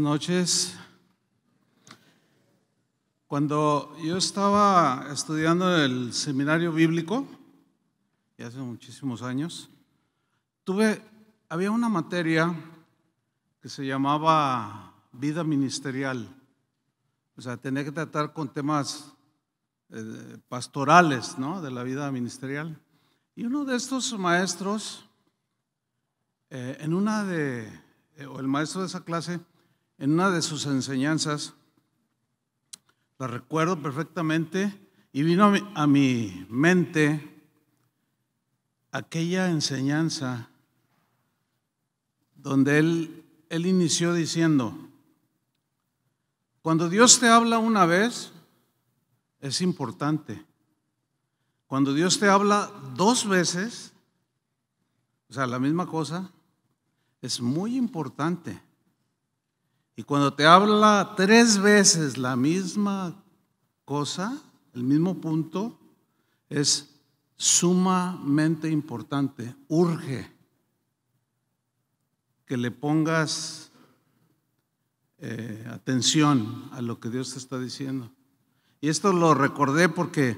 noches. Cuando yo estaba estudiando el seminario bíblico, ya hace muchísimos años, tuve, había una materia que se llamaba vida ministerial. O sea, tenía que tratar con temas eh, pastorales, ¿no? De la vida ministerial. Y uno de estos maestros, eh, en una de, eh, o el maestro de esa clase, en una de sus enseñanzas, la recuerdo perfectamente, y vino a mi, mente aquella enseñanza donde él, él inició diciendo, cuando Dios te habla una vez, es importante. Cuando Dios te habla dos veces, o sea, la misma cosa, es muy importante. Y cuando te habla tres veces la misma cosa, el mismo punto, es sumamente importante, urge que le pongas eh, atención a lo que Dios te está diciendo. Y esto lo recordé porque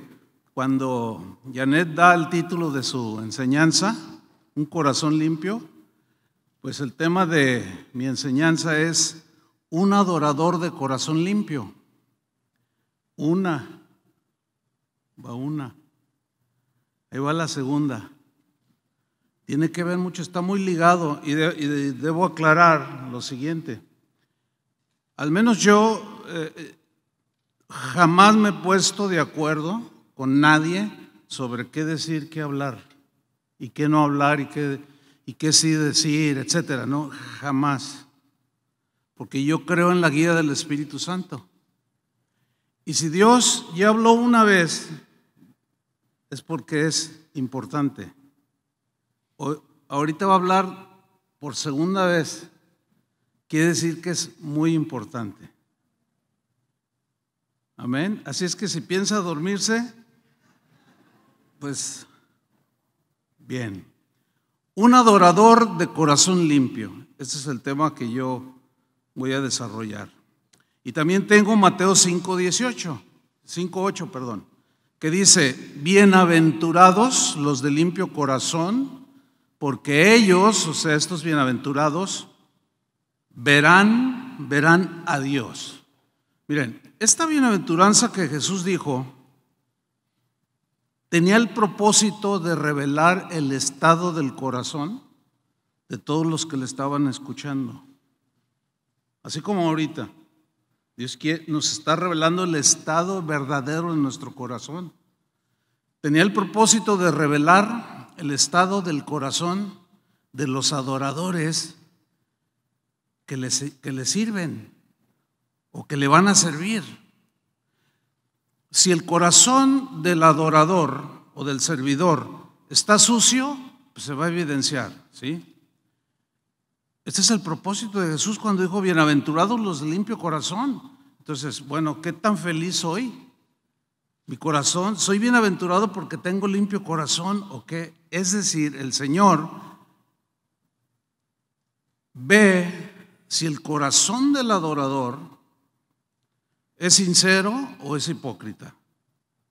cuando Janet da el título de su enseñanza, Un corazón limpio, pues el tema de mi enseñanza es un adorador de corazón limpio. Una. Va una. Ahí va la segunda. Tiene que ver mucho, está muy ligado y, debo aclarar lo siguiente. Al menos yo eh, eh, jamás me he puesto de acuerdo con nadie sobre qué decir, qué hablar y qué no hablar y qué, y qué sí decir, etcétera, ¿no? Jamás porque yo creo en la guía del Espíritu Santo. Y si Dios ya habló una vez, es porque es importante. ahorita va a hablar por segunda vez. Quiere decir que es muy importante. Amén. Así es que si piensa dormirse, pues bien. Un adorador de corazón limpio. Ese es el tema que yo voy a desarrollar. Y también tengo Mateo 5.18 5.8, perdón, que dice, bienaventurados los de limpio corazón, porque ellos, o sea, estos bienaventurados, verán, verán a Dios. Miren, esta bienaventuranza que Jesús dijo tenía el propósito de revelar el estado del corazón de todos los que le estaban escuchando. Así como ahorita, Dios nos está revelando el estado verdadero de nuestro corazón. Tenía el propósito de revelar el estado del corazón de los adoradores que le que sirven o que le van a servir. Si el corazón del adorador o del servidor está sucio, pues se va a evidenciar, ¿sí? Este es el propósito de Jesús cuando dijo, bienaventurados los de limpio corazón. Entonces, bueno, ¿qué tan feliz soy? Mi corazón, soy bienaventurado porque tengo limpio corazón o qué? Es decir, el Señor ve si el corazón del adorador es sincero o es hipócrita.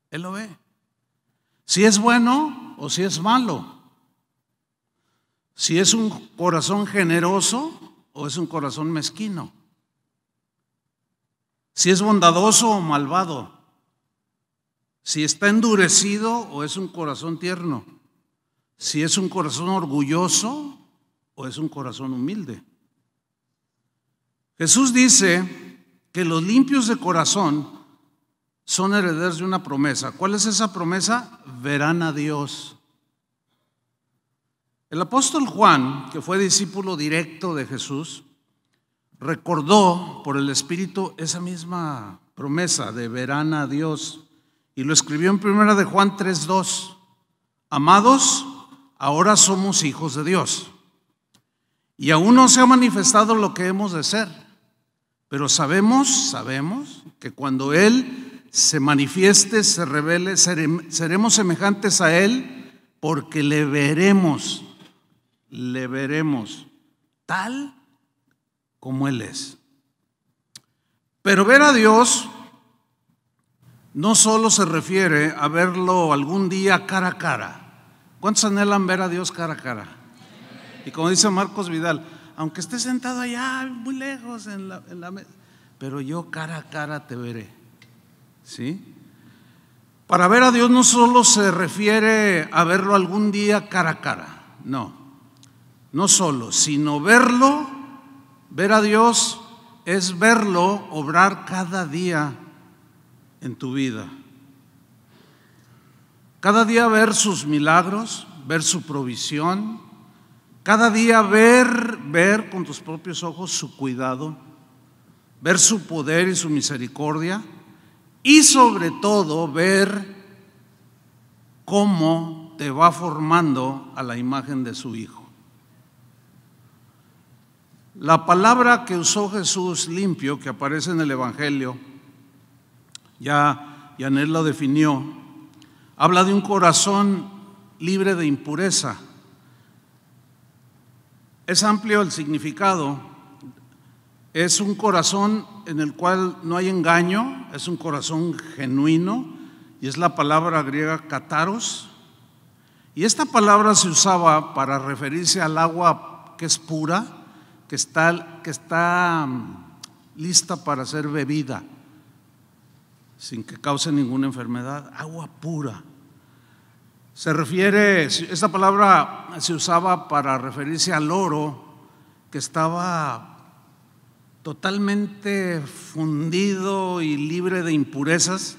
Él lo ve. Si es bueno o si es malo si es un corazón generoso o es un corazón mezquino, si es bondadoso o malvado, si está endurecido o es un corazón tierno, si es un corazón orgulloso o es un corazón humilde. Jesús dice que los limpios de corazón son herederos de una promesa. ¿Cuál es esa promesa? Verán a Dios. El apóstol Juan, que fue discípulo directo de Jesús, recordó por el Espíritu esa misma promesa de verán a Dios y lo escribió en primera de Juan 3:2. Amados, ahora somos hijos de Dios. Y aún no se ha manifestado lo que hemos de ser, pero sabemos, sabemos que cuando él se manifieste, se revele, seremos semejantes a él porque le veremos le veremos tal como Él es. Pero ver a Dios no solo se refiere a verlo algún día cara a cara. ¿Cuántos anhelan ver a Dios cara a cara? Y como dice Marcos Vidal, aunque esté sentado allá muy lejos en la, pero yo cara a cara te veré. ¿Sí? Para ver a Dios no solo se refiere a verlo algún día cara a cara, no no solo, sino verlo, ver a Dios es verlo obrar cada día en tu vida. Cada día ver sus milagros, ver su provisión, cada día ver, ver con tus propios ojos su cuidado, ver su poder y su misericordia y sobre todo ver cómo te va formando a la imagen de su Hijo. La palabra que usó Jesús limpio, que aparece en el Evangelio, ya él la definió, habla de un corazón libre de impureza. Es amplio el significado. Es un corazón en el cual no hay engaño, es un corazón genuino y es la palabra griega kataros. Y esta palabra se usaba para referirse al agua que es pura, que está, que está mm, lista para ser bebida sin que cause ninguna enfermedad, agua pura. Se refiere, esta palabra se usaba para referirse al oro que estaba totalmente fundido y libre de impurezas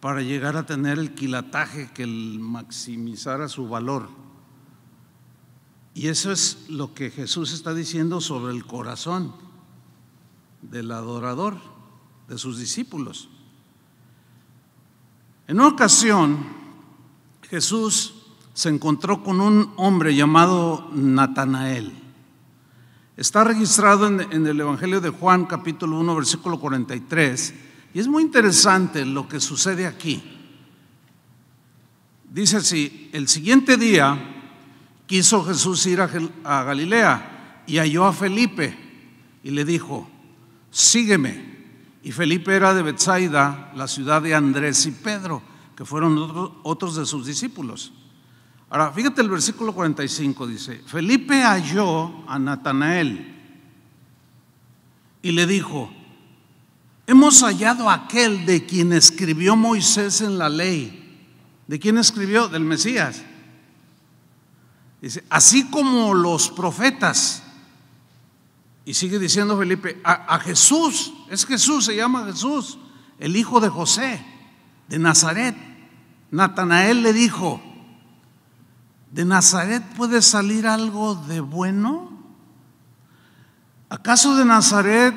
para llegar a tener el quilataje que maximizara su valor. Y eso es lo que Jesús está diciendo sobre el corazón del adorador, de sus discípulos. En una ocasión, Jesús se encontró con un hombre llamado Natanael. Está registrado en, el Evangelio de Juan capítulo 1 versículo 43 y es muy interesante lo que sucede aquí. Dice así, el siguiente día quiso Jesús ir a, Galilea y halló a Felipe y le dijo, sígueme. Y Felipe era de Bethsaida, la ciudad de Andrés y Pedro, que fueron otros de sus discípulos. Ahora, fíjate el versículo 45, dice, Felipe halló a Natanael y le dijo, hemos hallado aquel de quien escribió Moisés en la ley. ¿De quién escribió? Del Mesías Dice, así como los profetas. Y sigue diciendo Felipe, a, Jesús, es Jesús, se llama Jesús, el hijo de José, de Nazaret. Natanael le dijo, ¿de Nazaret puede salir algo de bueno? ¿Acaso de Nazaret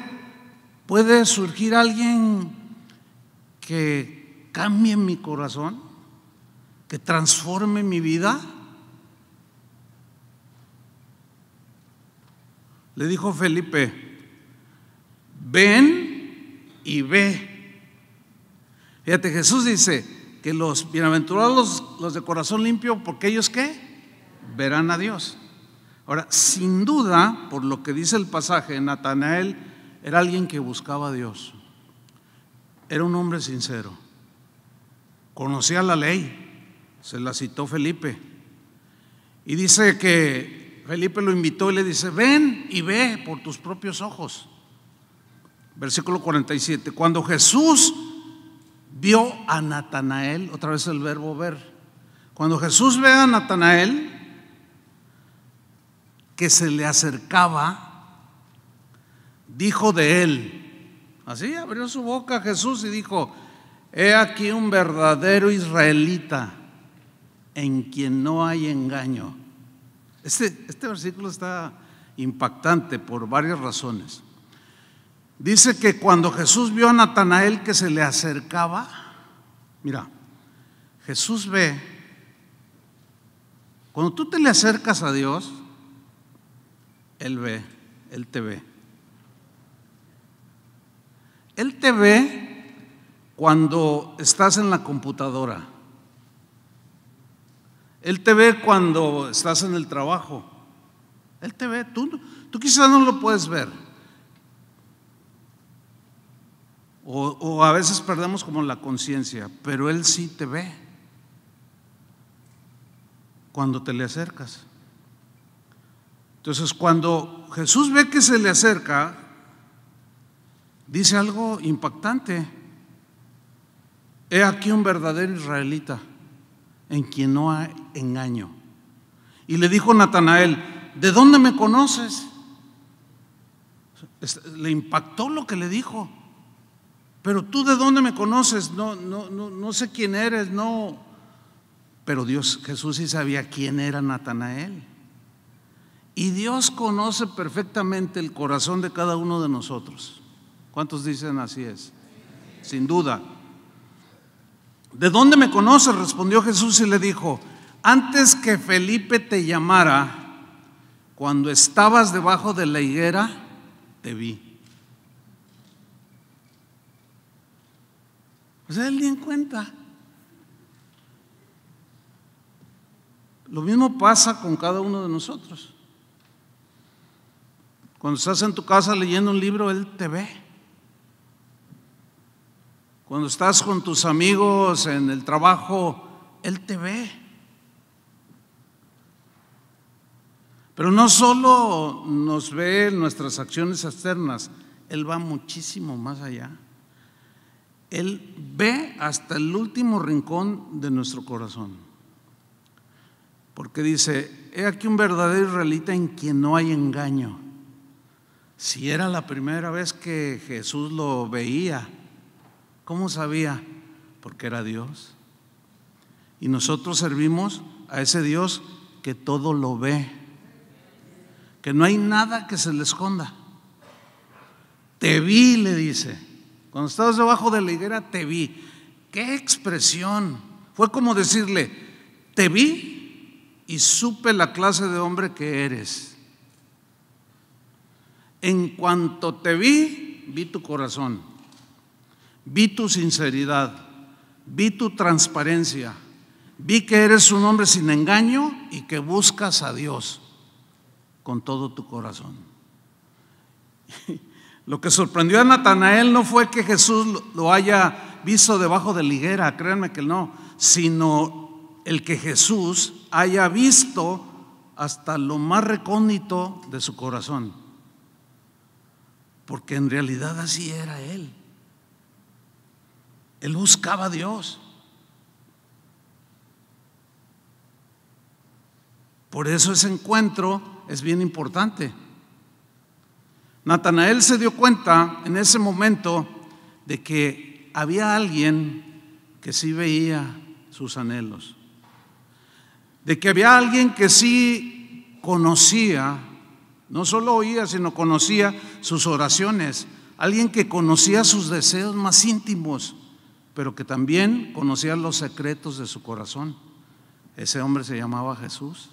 puede surgir alguien que cambie mi corazón, que transforme mi vida? le dijo Felipe, ven y ve. Fíjate, Jesús dice que los bienaventurados, los de corazón limpio, porque ellos qué? Verán a Dios. Ahora, sin duda, por lo que dice el pasaje, Natanael era alguien que buscaba a Dios. Era un hombre sincero. Conocía la ley. Se la citó Felipe. Y dice que Felipe lo invitó y le dice, ven y ve por tus propios ojos. Versículo 47. Cuando Jesús vio a Natanael, otra vez el verbo ver, cuando Jesús ve a Natanael, que se le acercaba, dijo de él, así abrió su boca Jesús y dijo, he aquí un verdadero israelita en quien no hay engaño. Este, este, versículo está impactante por varias razones. Dice que cuando Jesús vio a Natanael que se le acercaba, mira, Jesús ve, cuando tú te le acercas a Dios, Él ve, Él te ve. Él te ve cuando estás en la computadora. Él te ve cuando estás en el trabajo. Él te ve, tú, tú quizás no lo puedes ver. O, o a veces perdemos como la conciencia, pero Él sí te ve cuando te le acercas. Entonces, cuando Jesús ve que se le acerca, dice algo impactante. He aquí un verdadero israelita en quien no hay engaño. Y le dijo Natanael, ¿de dónde me conoces? Le impactó lo que le dijo. Pero tú de dónde me conoces? No, no, no, no sé quién eres, no. Pero Dios, Jesús sí sabía quién era Natanael. Y Dios conoce perfectamente el corazón de cada uno de nosotros. ¿Cuántos dicen así es? Sin duda. ¿De dónde me conoces? Respondió Jesús y le dijo, antes que Felipe te llamara, cuando estabas debajo de la higuera, te vi. O sea, él en cuenta. Lo mismo pasa con cada uno de nosotros. Cuando estás en tu casa leyendo un libro, Él te ve. Cuando estás con tus amigos en el trabajo, Él te ve. Pero no solo nos ve nuestras acciones externas, Él va muchísimo más allá. Él ve hasta el último rincón de nuestro corazón. Porque dice, he aquí un verdadero israelita en quien no hay engaño. Si era la primera vez que Jesús lo veía, ¿Cómo sabía? Porque era Dios. Y nosotros servimos a ese Dios que todo lo ve, que no hay nada que se le esconda. Te vi, le dice. Cuando estabas debajo de la higuera, te vi. ¡Qué expresión! Fue como decirle, te vi y supe la clase de hombre que eres. En cuanto te vi, vi tu corazón vi tu sinceridad, vi tu transparencia, vi que eres un hombre sin engaño y que buscas a Dios con todo tu corazón. Lo que sorprendió a Natanael no fue que Jesús lo haya visto debajo de liguera, créanme que no, sino el que Jesús haya visto hasta lo más recóndito de su corazón. Porque en realidad así era él. Él buscaba a Dios. Por eso ese encuentro es bien importante. Natanael se dio cuenta en ese momento de que había alguien que sí veía sus anhelos, de que había alguien que sí conocía, no solo oía, sino conocía sus oraciones, alguien que conocía sus deseos más íntimos pero que también conocía los secretos de su corazón. Ese hombre se llamaba Jesús.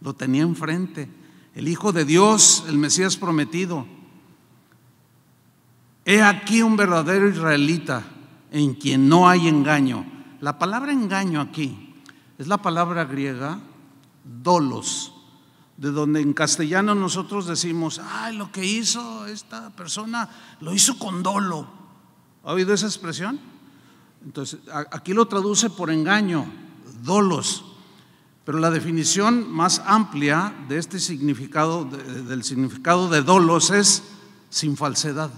Lo tenía enfrente. El Hijo de Dios, el Mesías prometido. He aquí un verdadero israelita en quien no hay engaño. La palabra engaño aquí es la palabra griega dolos, de donde en castellano nosotros decimos, ay, lo que hizo esta persona lo hizo con dolo. ¿Ha oído esa expresión? Entonces, aquí lo traduce por engaño, dolos. Pero la definición más amplia de este significado, del significado de dolos es sin falsedad.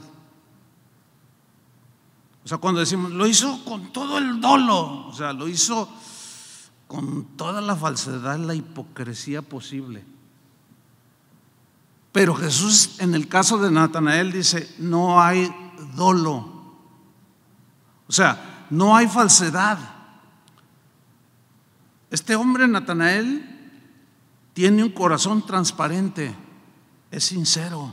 O sea, cuando decimos, lo hizo con todo el dolo, o sea, lo hizo con toda la falsedad, la hipocresía posible. Pero Jesús en el caso de Natanael dice, no hay dolo. O sea, no hay falsedad. Este hombre, Natanael, tiene un corazón transparente, es sincero.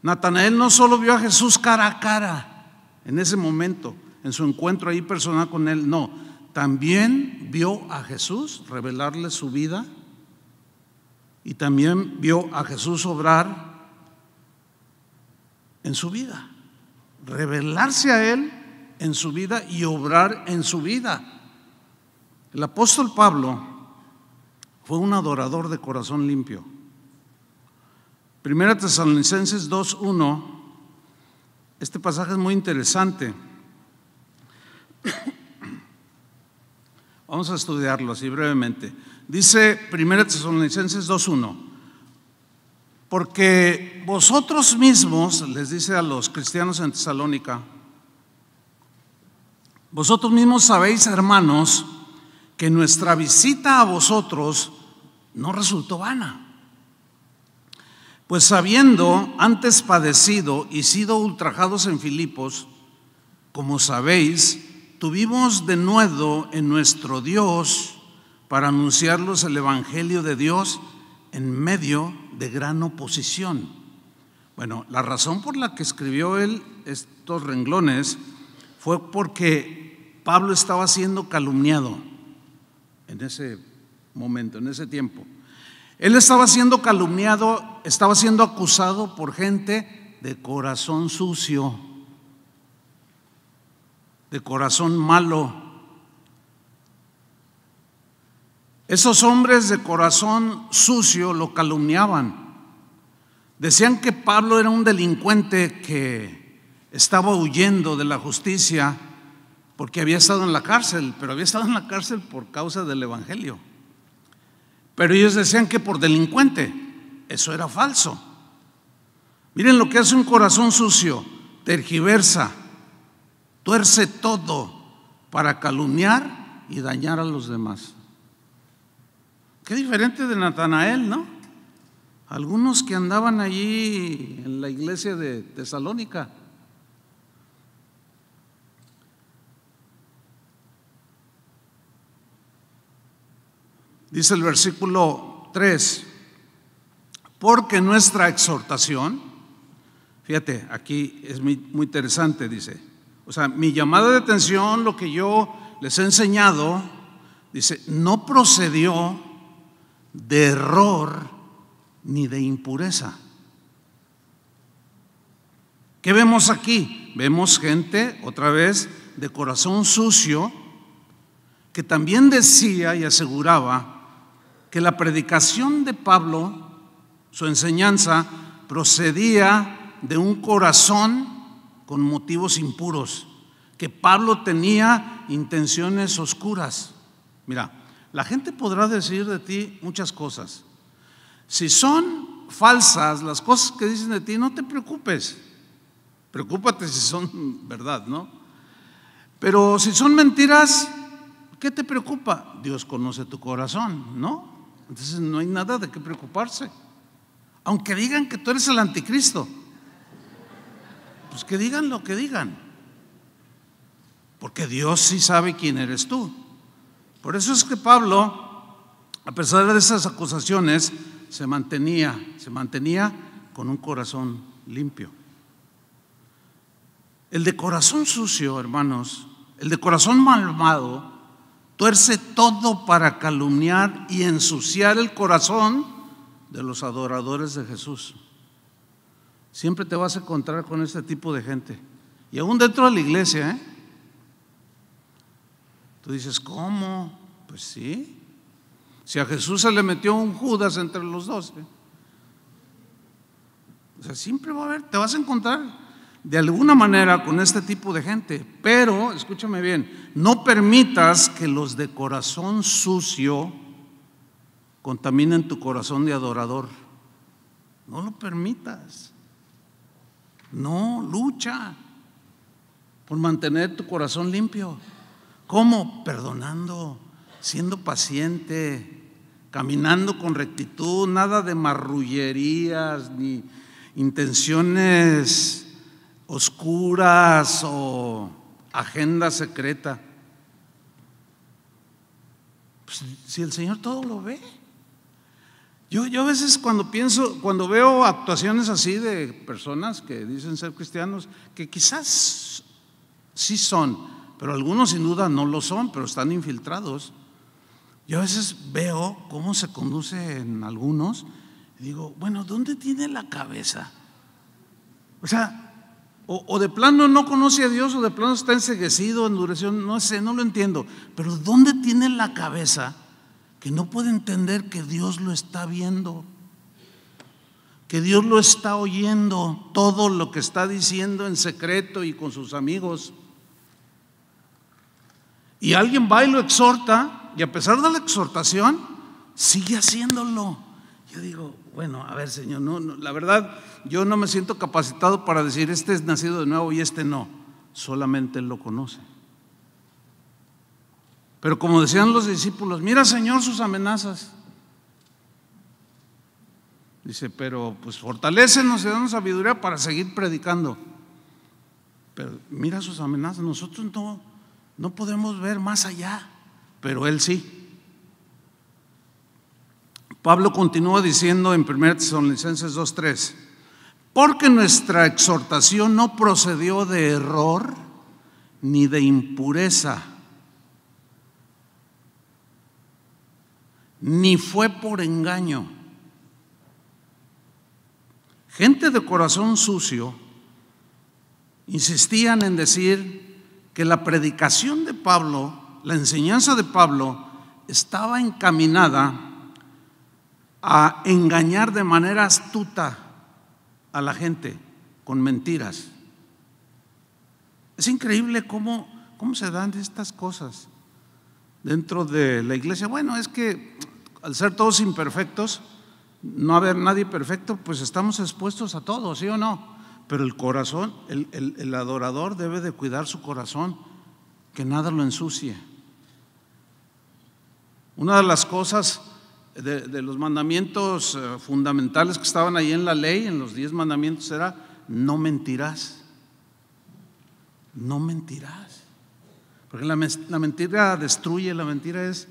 Natanael no solo vio a Jesús cara a cara en ese momento, en su encuentro ahí personal con él, no, también vio a Jesús revelarle su vida y también vio a Jesús obrar en su vida, revelarse a él en su vida y obrar en su vida. El apóstol Pablo fue un adorador de corazón limpio. Primera Tesalonicenses 2.1, este pasaje es muy interesante. Vamos a estudiarlo así brevemente. Dice Primera Tesalonicenses 2.1, porque vosotros mismos, les dice a los cristianos en Tesalónica, vosotros mismos sabéis, hermanos, que nuestra visita a vosotros no resultó vana. Pues habiendo antes padecido y sido ultrajados en Filipos, como sabéis, tuvimos de nuevo en nuestro Dios para anunciarlos el Evangelio de Dios en medio de gran oposición. Bueno, la razón por la que escribió él estos renglones fue porque Pablo estaba siendo calumniado en ese momento, en ese tiempo. Él estaba siendo calumniado, estaba siendo acusado por gente de corazón sucio, de corazón malo. Esos hombres de corazón sucio lo calumniaban. Decían que Pablo era un delincuente que estaba huyendo de la justicia porque había estado en la cárcel, pero había estado en la cárcel por causa del Evangelio. Pero ellos decían que por delincuente, eso era falso. Miren lo que hace un corazón sucio, tergiversa, tuerce todo para calumniar y dañar a los demás. Qué diferente de Natanael, ¿no? Algunos que andaban allí en la iglesia de Tesalónica Dice el versículo 3, porque nuestra exhortación, fíjate, aquí es muy, interesante, dice, o sea, mi llamada de atención, lo que yo les he enseñado, dice, no procedió de error ni de impureza. ¿Qué vemos aquí? Vemos gente, otra vez, de corazón sucio, que también decía y aseguraba que la predicación de Pablo, su enseñanza, procedía de un corazón con motivos impuros, que Pablo tenía intenciones oscuras. Mira, la gente podrá decir de ti muchas cosas. Si son falsas las cosas que dicen de ti, no te preocupes. Preocúpate si son verdad, ¿no? Pero si son mentiras, ¿qué te preocupa? Dios conoce tu corazón, ¿no? Entonces no hay nada de qué preocuparse. Aunque digan que tú eres el anticristo, pues que digan lo que digan. Porque Dios sí sabe quién eres tú. Por eso es que Pablo, a pesar de esas acusaciones, se mantenía, se mantenía con un corazón limpio. El de corazón sucio, hermanos, el de corazón malvado, tuerce todo para calumniar y ensuciar el corazón de los adoradores de Jesús. Siempre te vas a encontrar con este tipo de gente. Y aún dentro de la iglesia, ¿eh? Tú dices, ¿cómo? Pues sí. Si a Jesús se le metió un Judas entre los doce. O sea, siempre va a haber, te vas a encontrar de alguna manera con este tipo de gente. Pero, escúchame bien, no permitas que los de corazón sucio contaminen tu corazón de adorador. No lo permitas. No, lucha por mantener tu corazón limpio. ¿Cómo? Perdonando, siendo paciente, caminando con rectitud, nada de marrullerías ni intenciones oscuras o agenda secreta. Pues, si el Señor todo lo ve. Yo, yo, a veces cuando pienso, cuando veo actuaciones así de personas que dicen ser cristianos, que quizás sí son, pero algunos sin duda no lo son, pero están infiltrados. Yo a veces veo cómo se conduce en algunos y digo, bueno, ¿dónde tiene la cabeza? O sea, o, de plano no conoce a Dios, o de plano está enseguecido, endurecido, no sé, no lo entiendo. Pero ¿dónde tiene la cabeza que no puede entender que Dios lo está viendo? Que Dios lo está oyendo, todo lo que está diciendo en secreto y con sus amigos. Y alguien va y lo exhorta, y a pesar de la exhortación, sigue haciéndolo. Yo digo, bueno, a ver, Señor, la verdad, yo no me siento capacitado para decir, este es nacido de nuevo y este no. Solamente Él lo conoce. Pero como decían los discípulos, mira, Señor, sus amenazas. Dice, pero pues fortalecenos y danos sabiduría para seguir predicando. Pero mira sus amenazas, nosotros no, no podemos ver más allá, pero Él sí. Pablo continúa diciendo en 1 Tesalonicenses 2.3, porque nuestra exhortación no procedió de error ni de impureza, ni fue por engaño. Gente de corazón sucio insistían en decir que la predicación de Pablo, la enseñanza de Pablo, estaba encaminada a engañar de manera astuta a la gente con mentiras. Es increíble cómo, cómo se dan estas cosas dentro de la iglesia. Bueno, es que al ser todos imperfectos, no haber nadie perfecto, pues estamos expuestos a todo, ¿sí o no? Pero el corazón, el, el adorador debe de cuidar su corazón, que nada lo ensucie. Una de las cosas de, los mandamientos eh, fundamentales que estaban ahí en la ley, en los diez mandamientos, era no mentirás. No mentirás. Porque la, mentira destruye, la mentira es,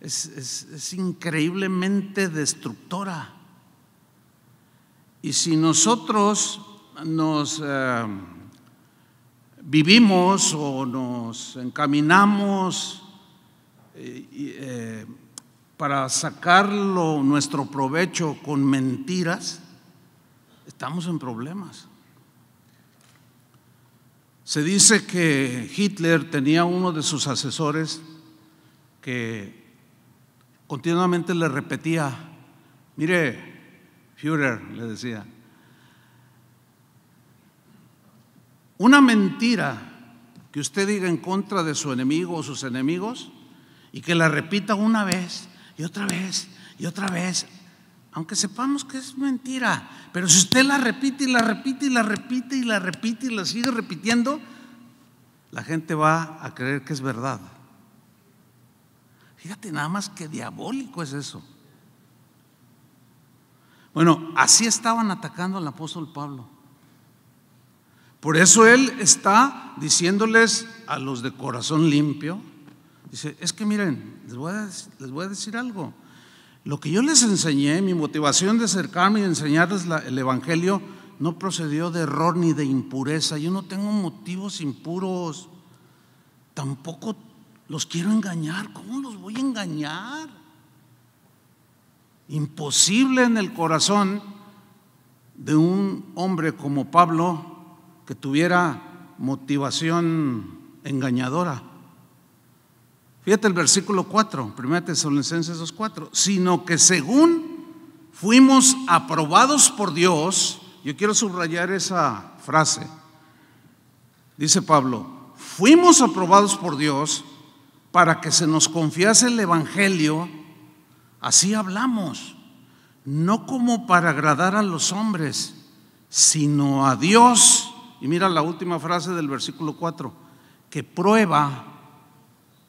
es, increíblemente destructora. Y si nosotros nos eh, vivimos o nos encaminamos, eh, eh para sacarlo nuestro provecho con mentiras, estamos en problemas. Se dice que Hitler tenía uno de sus asesores que continuamente le repetía, mire, Führer, le decía, una mentira que usted diga en contra de su enemigo o sus enemigos y que la repita una vez y otra vez y otra vez, aunque sepamos que es mentira, pero si usted la repite y la repite y la repite y la repite y la sigue repitiendo, la gente va a creer que es verdad. Fíjate nada más que diabólico es eso. Bueno, así estaban atacando al apóstol Pablo. Por eso él está diciéndoles a los de corazón limpio, Dice, es que miren, les voy, a, decir algo. Lo que yo les enseñé, mi motivación de acercarme y enseñarles el Evangelio, no procedió de error ni de impureza. Yo no tengo motivos impuros. Tampoco los quiero engañar. ¿Cómo los voy a engañar? Imposible en el corazón de un hombre como Pablo que tuviera motivación engañadora. Fíjate el versículo 4, 1 Tesalonicenses 2:4, sino que según fuimos aprobados por Dios, yo quiero subrayar esa frase. Dice Pablo, fuimos aprobados por Dios para que se nos confiase el evangelio, así hablamos, no como para agradar a los hombres, sino a Dios. Y mira la última frase del versículo 4, que prueba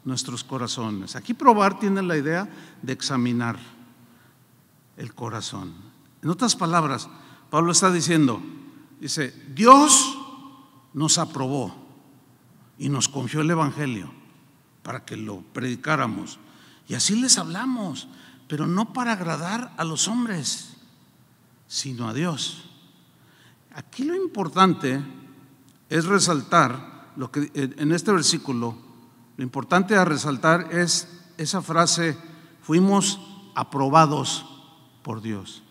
nuestros corazones. Aquí probar tiene la idea de examinar el corazón. En otras palabras, Pablo está diciendo, dice, Dios nos aprobó y nos confió el Evangelio para que lo predicáramos. Y así les hablamos, pero no para agradar a los hombres, sino a Dios. Aquí lo importante es resaltar lo que en este versículo lo importante a resaltar es esa frase, fuimos aprobados por Dios.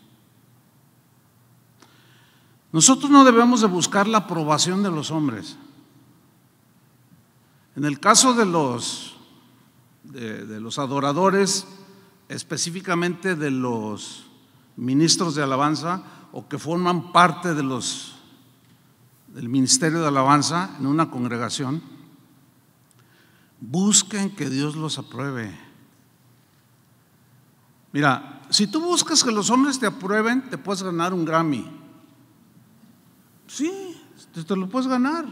Nosotros no debemos de buscar la aprobación de los hombres. En el caso de los, de, los adoradores, específicamente de los ministros de alabanza o que forman parte de los, del ministerio de alabanza en una congregación, busquen que Dios los apruebe. Mira, si tú buscas que los hombres te aprueben, te puedes ganar un Grammy. Sí, te, lo puedes ganar.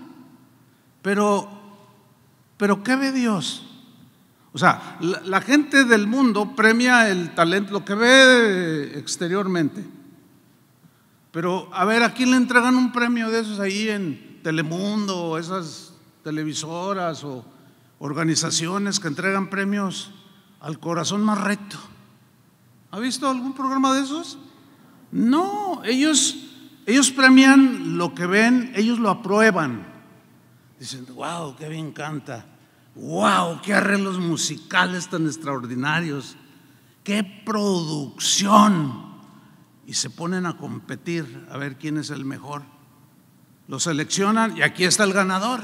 Pero, pero ¿qué ve Dios? O sea, la, gente del mundo premia el talento, lo que ve exteriormente. Pero a ver, ¿a quién le entregan un premio de esos ahí en Telemundo, esas televisoras o organizaciones que entregan premios al corazón más recto. ¿Ha visto algún programa de esos? No, ellos, ellos premian lo que ven, ellos lo aprueban. Dicen, wow, qué bien canta, wow, qué arreglos musicales tan extraordinarios, qué producción. Y se ponen a competir a ver quién es el mejor. Lo seleccionan y aquí está el ganador.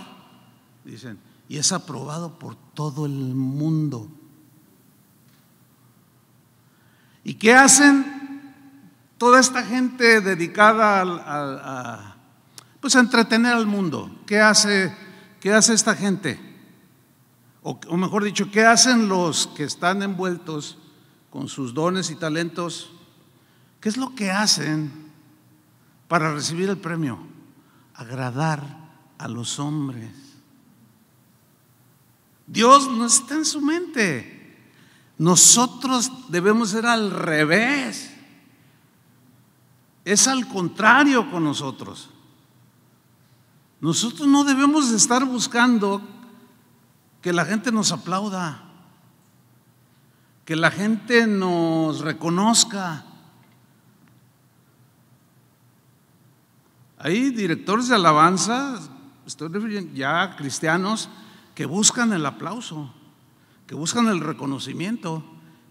Dicen, y es aprobado por todo el mundo. ¿Y qué hacen toda esta gente dedicada a, pues entretener al mundo? ¿Qué hace, qué hace esta gente? o mejor dicho, ¿qué hacen los que están envueltos con sus dones y talentos? ¿Qué es lo que hacen para recibir el premio? Agradar a los hombres. Dios no está en su mente. Nosotros debemos ser al revés. Es al contrario con nosotros. Nosotros no debemos estar buscando que la gente nos aplauda, que la gente nos reconozca. Hay directores de alabanza, estoy refiriendo ya cristianos, que buscan el aplauso, que buscan el reconocimiento,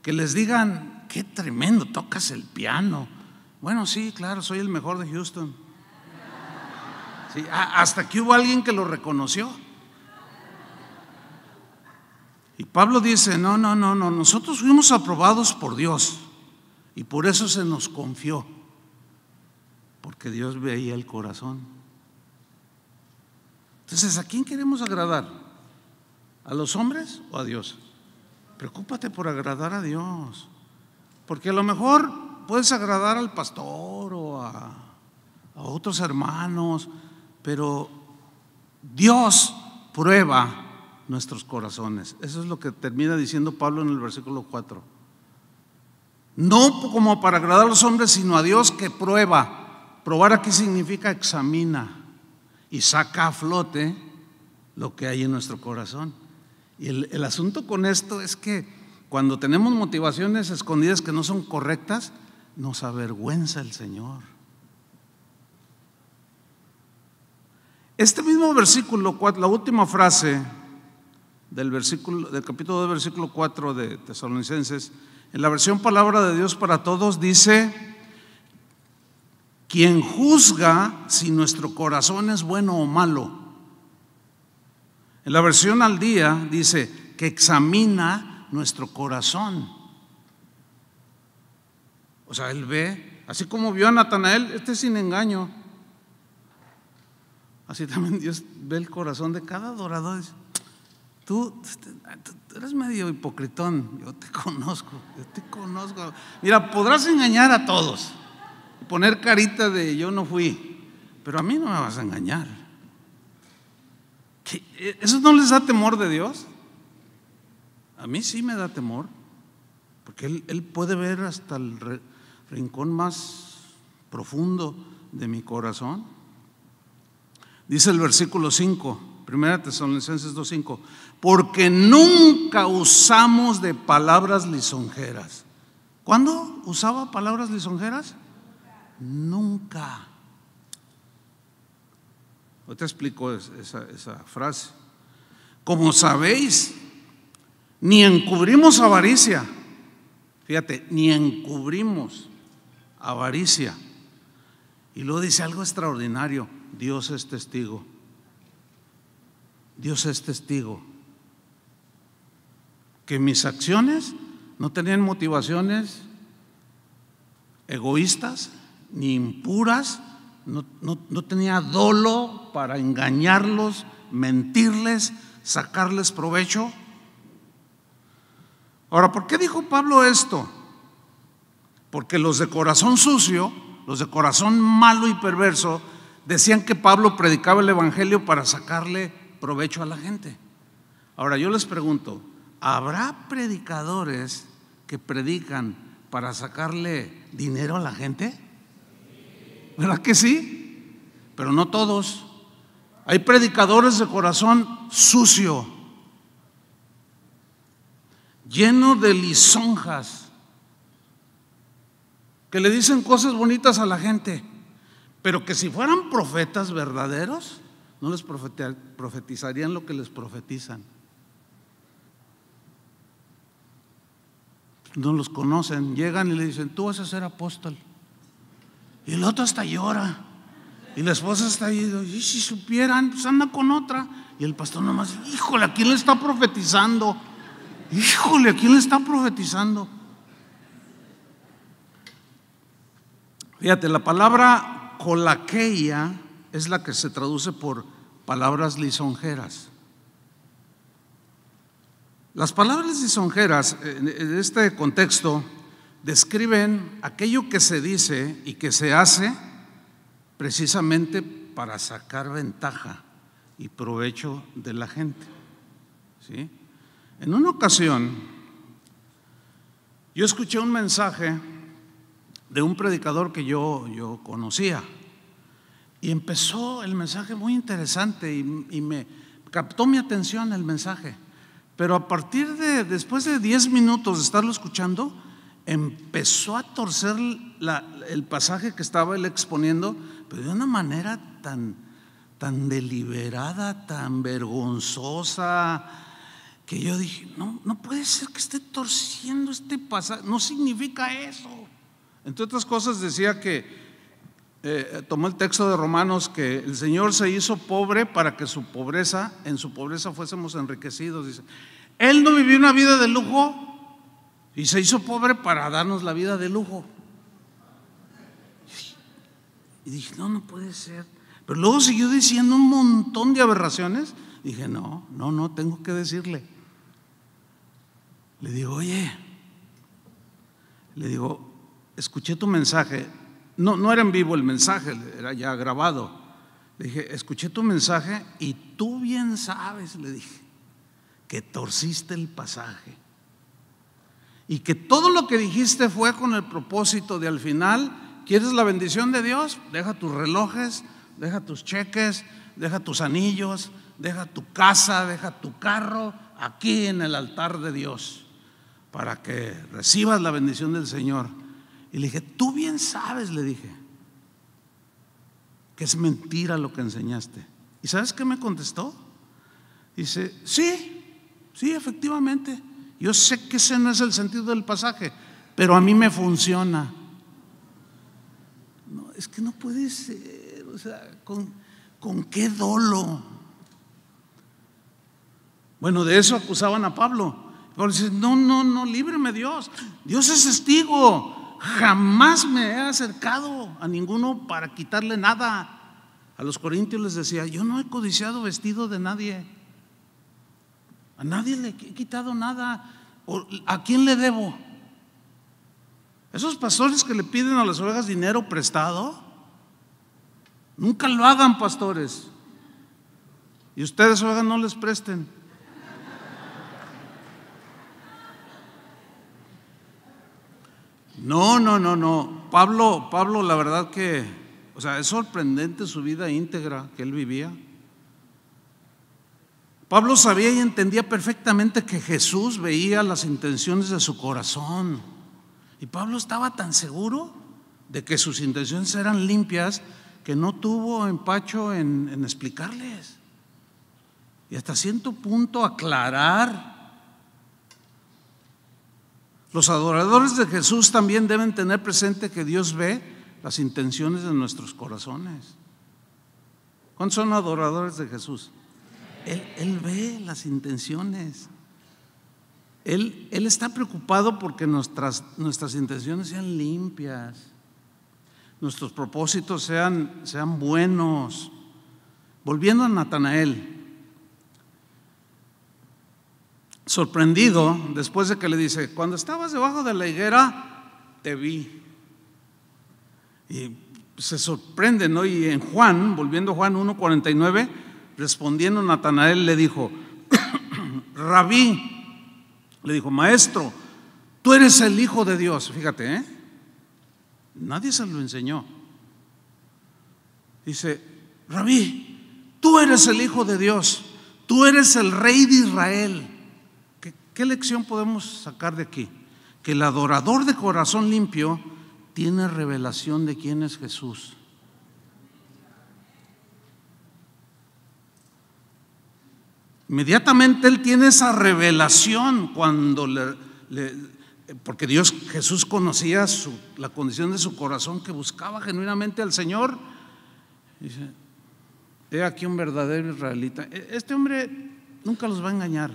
que les digan, qué tremendo, tocas el piano. Bueno, sí, claro, soy el mejor de Houston. hasta que hubo alguien que lo reconoció. Y Pablo dice, no, no, no, no, nosotros fuimos aprobados por Dios y por eso se nos confió, porque Dios veía el corazón. Entonces, ¿a quién queremos agradar? ¿A los hombres o a Dios? Preocúpate por agradar a Dios. Porque a lo mejor puedes agradar al pastor o a, otros hermanos, pero Dios prueba nuestros corazones. Eso es lo que termina diciendo Pablo en el versículo 4. No como para agradar a los hombres, sino a Dios que prueba. Probar aquí significa examina y saca a flote lo que hay en nuestro corazón. Y el, asunto con esto es que cuando tenemos motivaciones escondidas que no son correctas, nos avergüenza el Señor. Este mismo versículo, la última frase del, versículo, del capítulo 2, versículo 4 de Tesalonicenses, en la versión Palabra de Dios para Todos dice, quien juzga si nuestro corazón es bueno o malo, en la versión al día dice que examina nuestro corazón. O sea, él ve, así como vio a Natanael, este es sin engaño. Así también Dios ve el corazón de cada adorador. tú, este, tú eres medio hipocritón, yo te conozco, yo te conozco. Mira, podrás engañar a todos, poner carita de yo no fui, pero a mí no me vas a engañar. Eh, ¿Eso no les da temor de Dios? A mí sí me da temor, porque Él, puede ver hasta el rincón más profundo de mi corazón. Dice el versículo 5, 1 Tesalonicenses 2.5, porque nunca usamos de palabras lisonjeras. ¿Cuándo usaba palabras lisonjeras? Nunca te explico esa, esa frase. Como sabéis, ni encubrimos avaricia. Fíjate, ni encubrimos avaricia. Y luego dice algo extraordinario, Dios es testigo. Dios es testigo. Que mis acciones no tenían motivaciones egoístas, ni impuras, no, tenía dolo para engañarlos, mentirles, sacarles provecho. Ahora, ¿por qué dijo Pablo esto? Porque los de corazón sucio, los de corazón malo y perverso, decían que Pablo predicaba el Evangelio para sacarle provecho a la gente. Ahora, yo les pregunto, ¿habrá predicadores que predican para sacarle dinero a la gente? ¿Verdad que sí? Pero no todos. Hay predicadores de corazón sucio, lleno de lisonjas, que le dicen cosas bonitas a la gente, pero que si fueran profetas verdaderos, no les profetizarían lo que les profetizan. No los conocen, llegan y le dicen, tú vas a ser apóstol. Y el otro hasta llora. Y la esposa está ahí, y si supieran, pues anda con otra. Y el pastor nomás, híjole, ¿a quién le está profetizando? Híjole, ¿a quién le está profetizando? Fíjate, la palabra colaqueia es la que se traduce por palabras lisonjeras. Las palabras lisonjeras, en este contexto, describen aquello que se dice y que se hace precisamente para sacar ventaja y provecho de la gente. ¿Sí? En una ocasión, yo escuché un mensaje de un predicador que yo, conocía y empezó el mensaje muy interesante y, y me captó mi atención el mensaje. Pero a partir de, después de 10 minutos de estarlo escuchando, empezó a torcer el pasaje que estaba él exponiendo, pero de una manera tan, tan deliberada, tan vergonzosa, que yo dije, no, no puede ser que esté torciendo este pasaje, no significa eso. Entre otras cosas decía que, eh, tomó el texto de Romanos, que el Señor se hizo pobre para que su pobreza, en su pobreza fuésemos enriquecidos, dice. Él no vivió una vida de lujo, y se hizo pobre para darnos la vida de lujo. Y dije, no, no puede ser. Pero luego siguió diciendo un montón de aberraciones. dije, no, no, no, tengo que decirle. Le digo, oye, le digo, escuché tu mensaje. No, no era en vivo el mensaje, era ya grabado. Le dije, escuché tu mensaje y tú bien sabes, le dije, que torciste el pasaje y que todo lo que dijiste fue con el propósito de al final, ¿quieres la bendición de Dios? Deja tus relojes, deja tus cheques, deja tus anillos, deja tu casa, deja tu carro aquí en el altar de Dios para que recibas la bendición del Señor. Y le dije, tú bien sabes, le dije, que es mentira lo que enseñaste. ¿Y sabes qué me contestó? Dice, sí, sí, efectivamente. Yo sé que ese no es el sentido del pasaje, pero a mí me funciona. No, es que no puede ser, o sea, ¿con, con qué dolo? Bueno, de eso acusaban a Pablo. Pablo dice, no, no, no, líbreme Dios. Dios es testigo. Jamás me he acercado a ninguno para quitarle nada. A los corintios les decía, yo no he codiciado vestido de nadie. A nadie le he quitado nada. ¿A quién le debo? Esos pastores que le piden a las ovejas dinero prestado, nunca lo hagan, pastores. Y ustedes, ovejas, no les presten. No, no, no, no. Pablo, Pablo, la verdad que, o sea, es sorprendente su vida íntegra que él vivía. Pablo sabía y entendía perfectamente que Jesús veía las intenciones de su corazón. Y Pablo estaba tan seguro de que sus intenciones eran limpias que no tuvo empacho en, explicarles. Y hasta cierto punto aclarar. Los adoradores de Jesús también deben tener presente que Dios ve las intenciones de nuestros corazones. ¿Cuántos son adoradores de Jesús? Él, ve las intenciones. Él, está preocupado porque nuestras, intenciones sean limpias, nuestros propósitos sean, sean buenos. Volviendo a Natanael, sorprendido, después de que le dice, cuando estabas debajo de la higuera, te vi. Y se sorprende, ¿no? Y en Juan, volviendo a Juan 1.49, Respondiendo Natanael le dijo, rabí, le dijo, maestro, tú eres el Hijo de Dios. Fíjate, ¿eh? Nadie se lo enseñó. Dice, rabí, tú eres el Hijo de Dios, tú eres el Rey de Israel. qué lección podemos sacar de aquí? Que el adorador de corazón limpio tiene revelación de quién es Jesús. Inmediatamente él tiene esa revelación cuando le, porque Dios Jesús conocía la condición de su corazón que buscaba genuinamente al Señor. Dice, he aquí un verdadero israelita. E, este hombre nunca los va a engañar,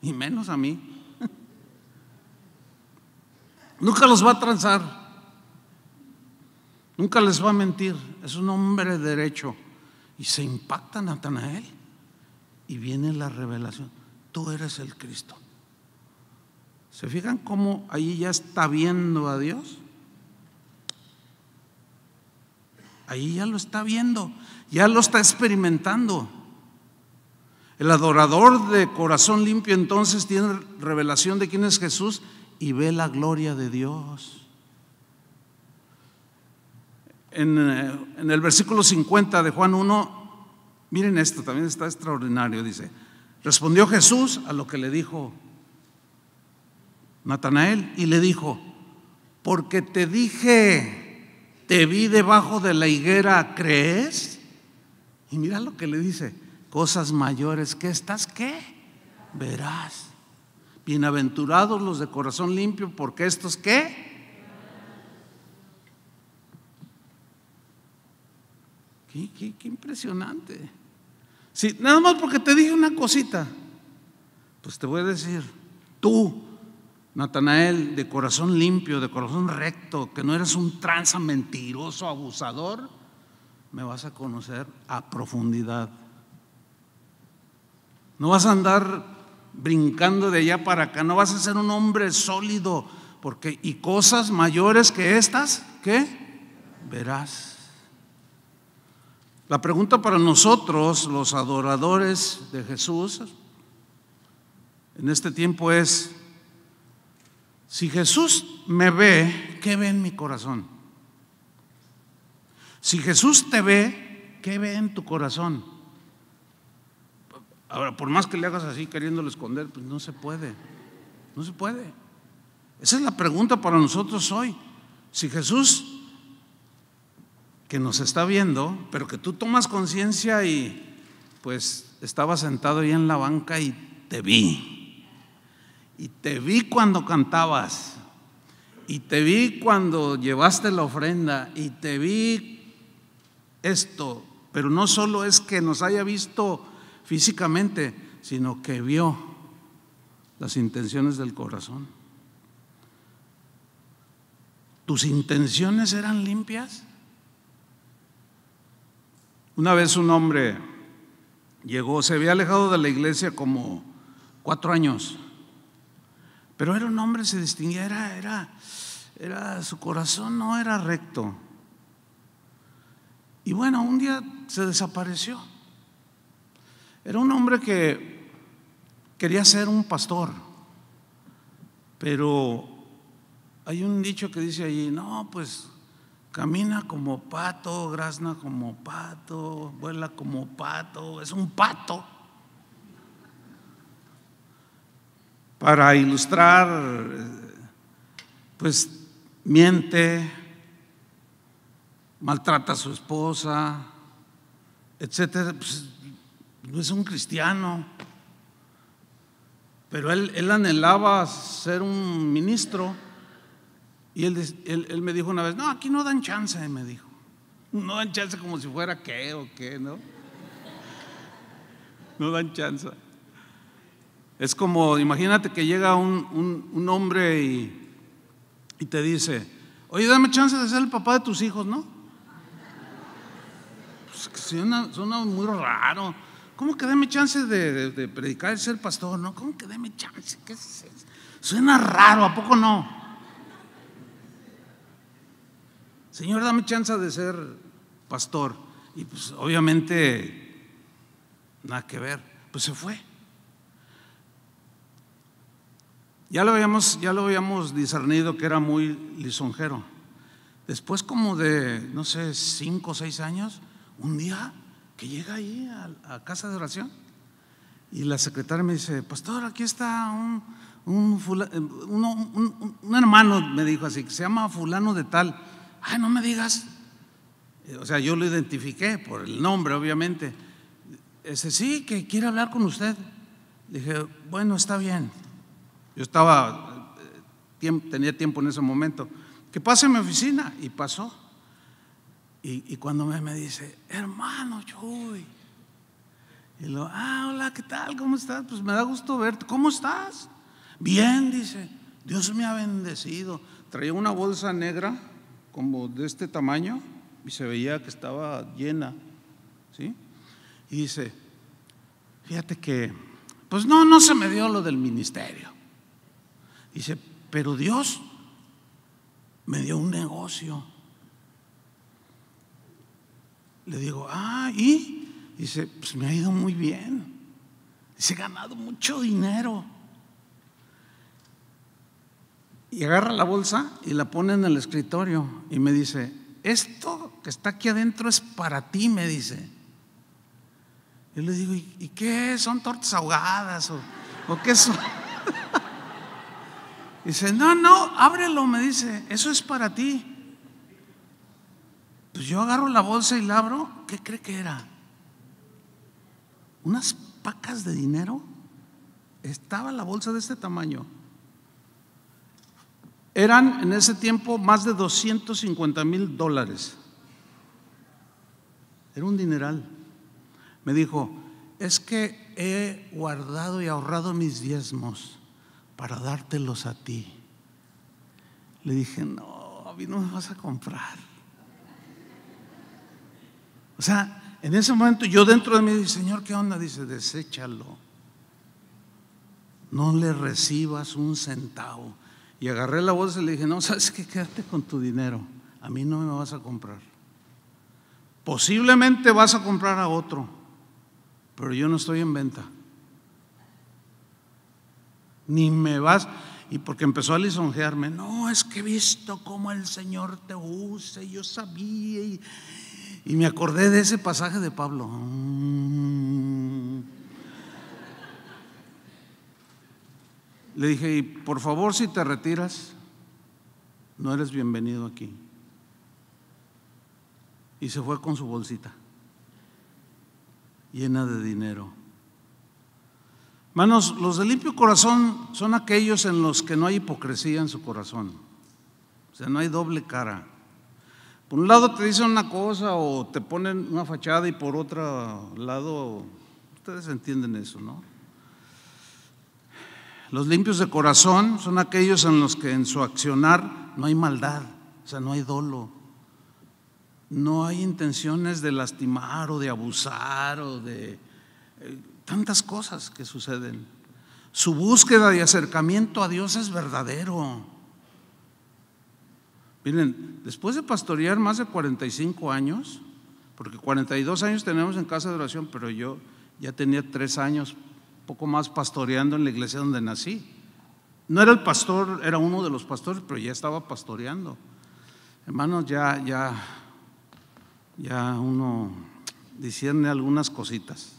y menos a mí. nunca los va a transar. Nunca les va a mentir. Es un hombre derecho. Y se impacta Natanael y viene la revelación, tú eres el Cristo. ¿Se fijan cómo ahí ya está viendo a Dios? Ahí ya lo está viendo, ya lo está experimentando. El adorador de corazón limpio entonces tiene revelación de quién es Jesús y ve la gloria de Dios. En, eh, el versículo 50 de Juan 1 Miren esto, también está extraordinario, dice. Respondió Jesús a lo que le dijo Natanael y le dijo, porque te dije, te vi debajo de la higuera, ¿crees? Y mira lo que le dice, cosas mayores que estas, ¿qué? Verás. Bienaventurados los de corazón limpio, porque estos, ¿qué? Qué, qué, qué impresionante. Sí, nada más porque te dije una cosita, pues te voy a decir, tú, Natanael, de corazón limpio, de corazón recto, que no eres un tranza mentiroso, abusador, me vas a conocer a profundidad. No vas a andar brincando de allá para acá, no vas a ser un hombre sólido, porque y cosas mayores que estas, ¿qué? Verás. La pregunta para nosotros, los adoradores de Jesús, en este tiempo es, si Jesús me ve, ¿qué ve en mi corazón? Si Jesús te ve, ¿qué ve en tu corazón? Ahora, por más que le hagas así queriéndolo esconder, pues no se puede. No se puede. Esa es la pregunta para nosotros hoy. Si Jesús que nos está viendo, pero que tú tomas conciencia y pues estaba sentado ahí en la banca y te vi. Y te vi cuando cantabas. Y te vi cuando llevaste la ofrenda. Y te vi esto. Pero no solo es que nos haya visto físicamente, sino que vio las intenciones del corazón. ¿Tus intenciones eran limpias? Una vez un hombre llegó, se había alejado de la iglesia como cuatro años, pero era un hombre, se distinguía, era, era, su corazón no era recto. Y bueno, un día se desapareció. Era un hombre que quería ser un pastor, pero hay un dicho que dice allí, no, pues Camina como pato, grazna como pato, vuela como pato, es un pato. Para ilustrar, pues miente, maltrata a su esposa, etcétera. Pues, no es un cristiano, pero él anhelaba ser un ministro. Y él, él, me dijo una vez, no, aquí no dan chance, me dijo. No dan chance como si fuera qué o qué, ¿no? No dan chance. Es como, imagínate que llega un, hombre y, te dice, oye, dame chance de ser el papá de tus hijos, ¿no? Pues suena, suena, muy raro. ¿Cómo que dame chance de, predicar y ser pastor? ¿No? ¿Cómo que dame chance? Suena raro, ¿a poco no? Señor, dame chance de ser pastor. Y pues obviamente, nada que ver, pues se fue. Ya lo habíamos, ya lo habíamos discernido que era muy lisonjero. Después como de, no sé, cinco o seis años, un día que llega ahí a, casa de oración y la secretaria me dice, pastor, aquí está un, un eh, hermano, me dijo así, que se llama fulano de tal ay no me digas. Eh, o sea, yo lo identifiqué por el nombre, obviamente. Ese sí, que quiere hablar con usted. Dije, bueno, está bien. Yo estaba, eh, tenía tiempo en ese momento. Que pase a mi oficina. Y pasó. Y, cuando me, me, dice, hermano Chuy. Y lo, ah, hola, ¿qué tal? ¿Cómo estás? Pues me da gusto verte. ¿Cómo estás? Bien, dice. Dios me ha bendecido. Traía una bolsa negra como de este tamaño y se veía que estaba llena, ¿sí? Y dice, fíjate que, pues no, no se me dio lo del ministerio. Dice, pero Dios me dio un negocio. Le digo, ah, ¿y? Dice, pues me ha ido muy bien. Dice, he ganado mucho dinero. Y agarra la bolsa y la pone en el escritorio y me dice, esto que está aquí adentro es para ti, me dice. Yo le digo, ¿y qué? ¿Son tortas ahogadas o, ¿o qué son? dice, no, no, ábrelo, me dice, eso es para ti. Pues yo agarro la bolsa y la abro, ¿qué cree que era? Unas pacas de dinero. Estaba la bolsa de este tamaño eran en ese tiempo más de 250 mil dólares. Era un dineral. Me dijo, es que he guardado y ahorrado mis diezmos para dártelos a ti. Le dije, no, a mí no me vas a comprar. O sea, en ese momento yo dentro de mí Señor, ¿qué onda? Dice, deséchalo. No le recibas un centavo. Y agarré la voz y le dije, no, sabes qué, quédate con tu dinero, a mí no me vas a comprar. Posiblemente vas a comprar a otro, pero yo no estoy en venta. Ni me vas, y porque empezó a lisonjearme, no, es que he visto cómo el Señor te usa, y yo sabía, y, me acordé de ese pasaje de Pablo. Mm. Le dije, y por favor si te retiras, no eres bienvenido aquí. Y se fue con su bolsita, llena de dinero. Manos, los de limpio corazón son aquellos en los que no hay hipocresía en su corazón. O sea, no hay doble cara. Por un lado te dicen una cosa o te ponen una fachada y por otro lado, ustedes entienden eso, ¿no? Los limpios de corazón son aquellos en los que en su accionar no hay maldad, o sea, no hay dolo, no hay intenciones de lastimar o de abusar o de eh, tantas cosas que suceden. Su búsqueda de acercamiento a Dios es verdadero. Miren, después de pastorear más de 45 años, porque 42 años tenemos en casa de oración, pero yo ya tenía tres años poco más pastoreando en la iglesia donde nací. No era el pastor, era uno de los pastores, pero ya estaba pastoreando. Hermanos, ya, ya, ya uno discierne algunas cositas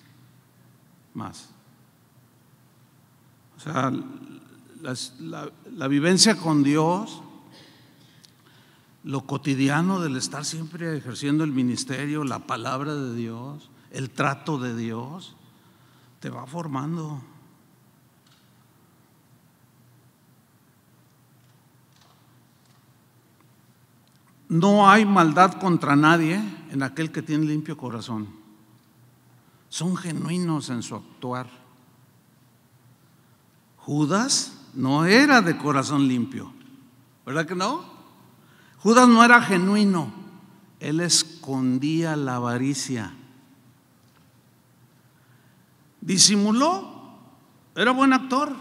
más. O sea, la vivencia con Dios, lo cotidiano del estar siempre ejerciendo el ministerio, la palabra de Dios, el trato de Dios, te va formando. No hay maldad contra nadie en aquel que tiene limpio corazón. Son genuinos en su actuar. Judas no era de corazón limpio, ¿verdad que no? Judas no era genuino, él escondía la avaricia disimuló, era buen actor,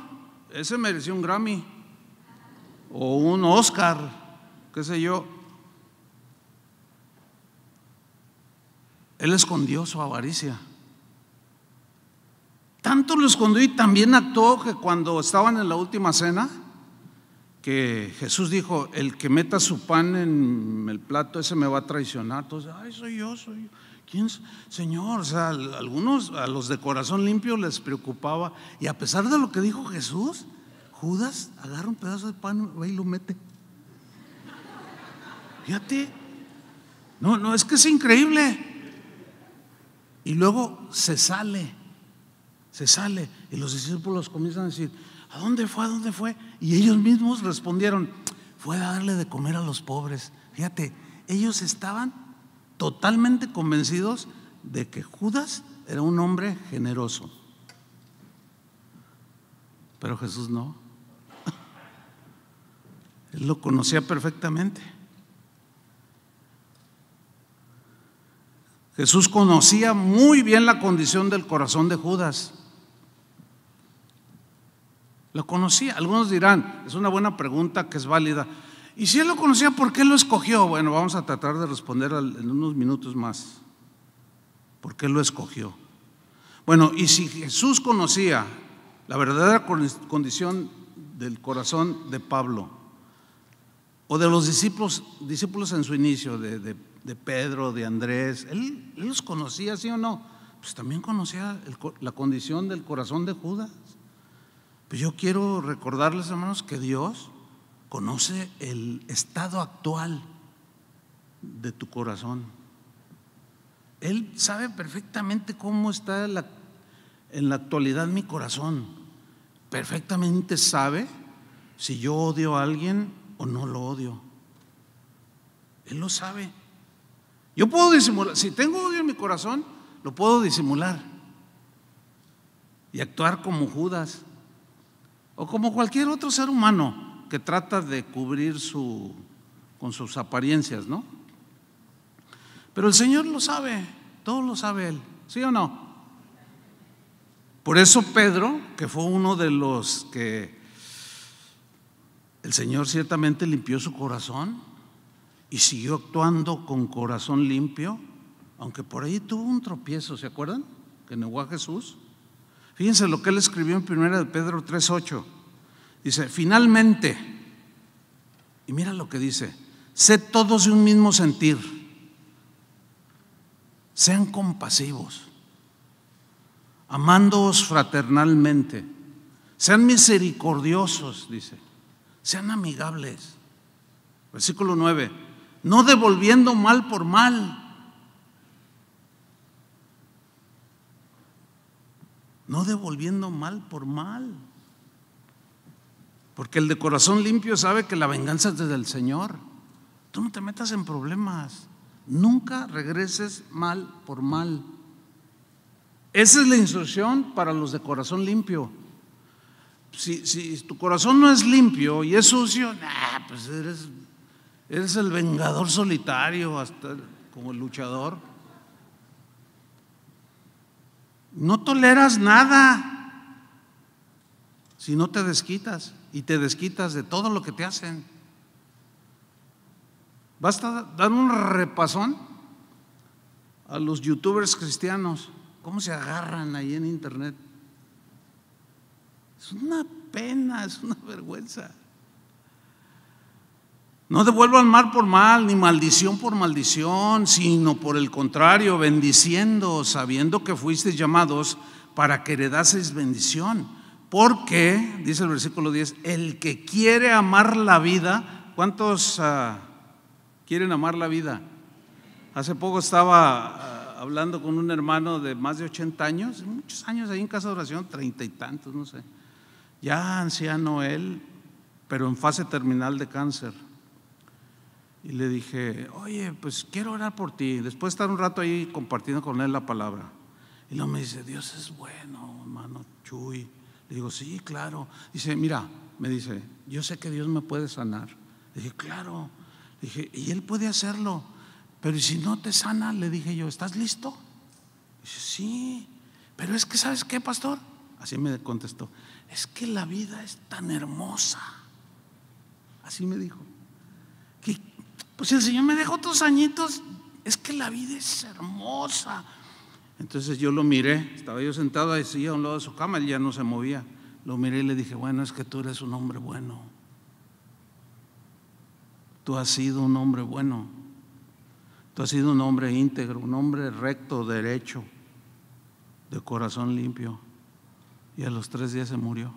ese mereció un Grammy o un Oscar, qué sé yo. Él escondió su avaricia. Tanto lo escondió y también actuó que cuando estaban en la última cena, que Jesús dijo, el que meta su pan en el plato, ese me va a traicionar. Entonces, ay, soy yo, soy yo. ¿Quién? Señor, o sea, algunos, a los de corazón limpio les preocupaba. Y a pesar de lo que dijo Jesús, Judas agarra un pedazo de pan y lo mete. Fíjate. No, no, es que es increíble. Y luego se sale, se sale. Y los discípulos comienzan a decir, ¿a dónde fue? ¿A dónde fue? Y ellos mismos respondieron, fue a darle de comer a los pobres. Fíjate, ellos estaban totalmente convencidos de que Judas era un hombre generoso. Pero Jesús no. Él lo conocía perfectamente. Jesús conocía muy bien la condición del corazón de Judas. Lo conocía. Algunos dirán, es una buena pregunta que es válida. Y si él lo conocía, ¿por qué lo escogió? Bueno, vamos a tratar de responder en unos minutos más. ¿Por qué lo escogió? Bueno, y si Jesús conocía la verdadera condición del corazón de Pablo o de los discípulos, discípulos en su inicio, de, Pedro, de Andrés, ¿él, los conocía, sí o no? Pues también conocía la condición del corazón de Judas. Pues yo quiero recordarles, hermanos, que Dios conoce el estado actual de tu corazón. Él sabe perfectamente cómo está en la actualidad mi corazón. Perfectamente sabe si yo odio a alguien o no lo odio. Él lo sabe. Yo puedo disimular, si tengo odio en mi corazón, lo puedo disimular y actuar como Judas o como cualquier otro ser humano que trata de cubrir su, con sus apariencias, ¿no? Pero el Señor lo sabe, todo lo sabe Él, ¿sí o no? Por eso Pedro, que fue uno de los que el Señor ciertamente limpió su corazón y siguió actuando con corazón limpio, aunque por ahí tuvo un tropiezo, ¿se acuerdan? Que negó a Jesús. Fíjense lo que él escribió en Primera de Pedro 3.8. Dice, finalmente, y mira lo que dice, sé todos de un mismo sentir, sean compasivos, amándoos fraternalmente, sean misericordiosos, dice, sean amigables. Versículo 9, no devolviendo mal por mal no devolviendo mal por mal. Porque el de corazón limpio sabe que la venganza es desde el Señor. Tú no te metas en problemas. Nunca regreses mal por mal. Esa es la instrucción para los de corazón limpio. Si, tu corazón no es limpio y es sucio, pues eres, eres el vengador solitario, hasta como el luchador. No toleras nada si no te desquitas y te desquitas de todo lo que te hacen. Basta dar un repasón a los youtubers cristianos, cómo se agarran ahí en internet. Es una pena, es una vergüenza. No al mal por mal, ni maldición por maldición, sino por el contrario, bendiciendo, sabiendo que fuisteis llamados para que heredaseis bendición. Porque, dice el versículo 10, el que quiere amar la vida, ¿cuántos ah, quieren amar la vida? Hace poco estaba ah, hablando con un hermano de más de 80 años, muchos años ahí en casa de oración, treinta y tantos, no sé. Ya anciano él, pero en fase terminal de cáncer y le dije, oye, pues quiero orar por ti. Después de estar un rato ahí compartiendo con él la palabra. Y luego me dice, Dios es bueno, hermano Chuy. Le digo, sí, claro. Dice, mira, me dice, yo sé que Dios me puede sanar. Le dije, claro. dije, y Él puede hacerlo. Pero si no te sana? Le dije yo, ¿estás listo? Dice, sí. Pero es que, ¿sabes qué, pastor? Así me contestó, es que la vida es tan hermosa. Así me dijo. Pues el Señor me dejó otros añitos, es que la vida es hermosa. Entonces yo lo miré, estaba yo sentado ahí a un lado de su cama, y ya no se movía. Lo miré y le dije, bueno, es que tú eres un hombre bueno. Tú has sido un hombre bueno. Tú has sido un hombre íntegro, un hombre recto, derecho, de corazón limpio. Y a los tres días se murió.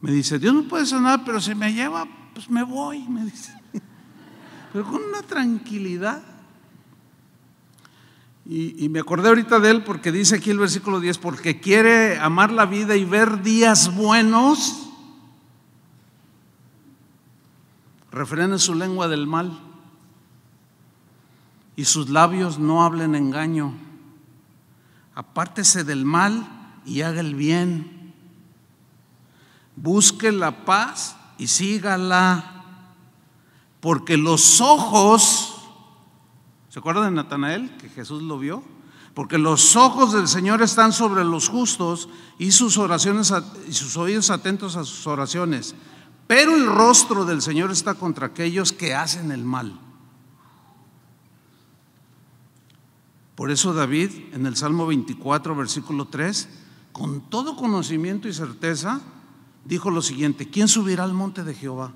Me dice, Dios no puede sanar, pero si me lleva, pues me voy, me dice pero con una tranquilidad. Y, me acordé ahorita de él porque dice aquí el versículo 10, porque quiere amar la vida y ver días buenos, refrene su lengua del mal y sus labios no hablen engaño. Apártese del mal y haga el bien. Busque la paz y sígala. Porque los ojos, ¿se acuerdan de Natanael que Jesús lo vio? Porque los ojos del Señor están sobre los justos y sus oraciones y sus oídos atentos a sus oraciones. Pero el rostro del Señor está contra aquellos que hacen el mal. Por eso David en el Salmo 24, versículo 3, con todo conocimiento y certeza, dijo lo siguiente, ¿quién subirá al monte de Jehová?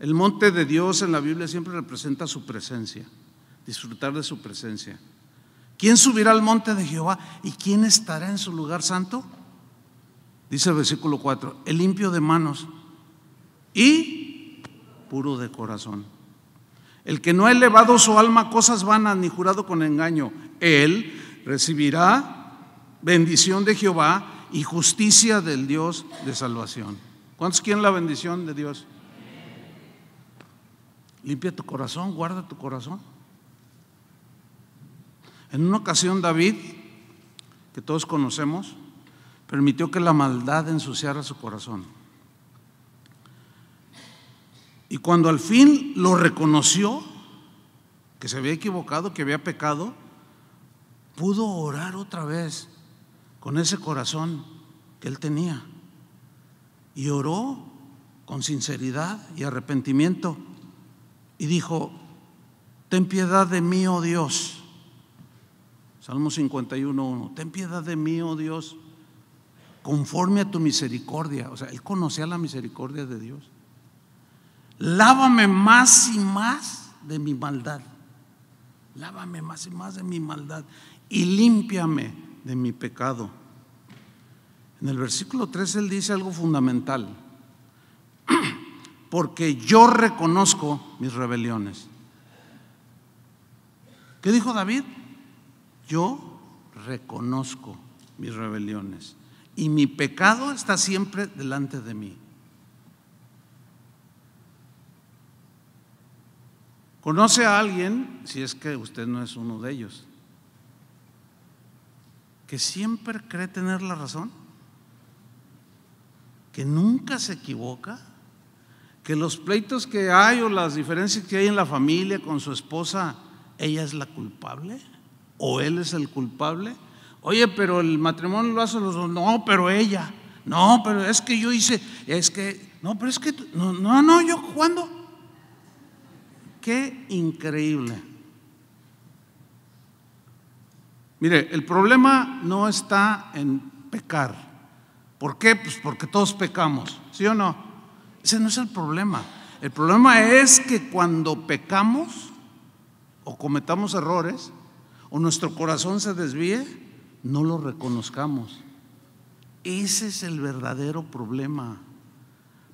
El monte de Dios en la Biblia siempre representa su presencia, disfrutar de su presencia. ¿Quién subirá al monte de Jehová y quién estará en su lugar santo? Dice el versículo 4, el limpio de manos y puro de corazón. El que no ha elevado su alma a cosas vanas ni jurado con engaño, él recibirá bendición de Jehová y justicia del Dios de salvación. ¿Cuántos quieren la bendición de Dios? Limpia tu corazón, guarda tu corazón. En una ocasión David, que todos conocemos, permitió que la maldad ensuciara su corazón. Y cuando al fin lo reconoció, que se había equivocado, que había pecado, pudo orar otra vez con ese corazón que él tenía. Y oró con sinceridad y arrepentimiento y dijo, ten piedad de mí, oh Dios. Salmo 51.1, ten piedad de mí, oh Dios, conforme a tu misericordia. O sea, él conocía la misericordia de Dios. Lávame más y más de mi maldad. Lávame más y más de mi maldad y límpiame de mi pecado. En el versículo 3 él dice algo fundamental. porque yo reconozco mis rebeliones. ¿Qué dijo David? Yo reconozco mis rebeliones y mi pecado está siempre delante de mí. Conoce a alguien, si es que usted no es uno de ellos, que siempre cree tener la razón, que nunca se equivoca que los pleitos que hay o las diferencias que hay en la familia con su esposa, ella es la culpable o él es el culpable. Oye, pero el matrimonio lo hacen los dos. No, pero ella. No, pero es que yo hice, es que, no, pero es que, no, no, no yo cuando. Qué increíble. Mire, el problema no está en pecar. ¿Por qué? Pues porque todos pecamos, ¿sí o no? Ese no es el problema. El problema es que cuando pecamos o cometamos errores o nuestro corazón se desvíe, no lo reconozcamos. Ese es el verdadero problema.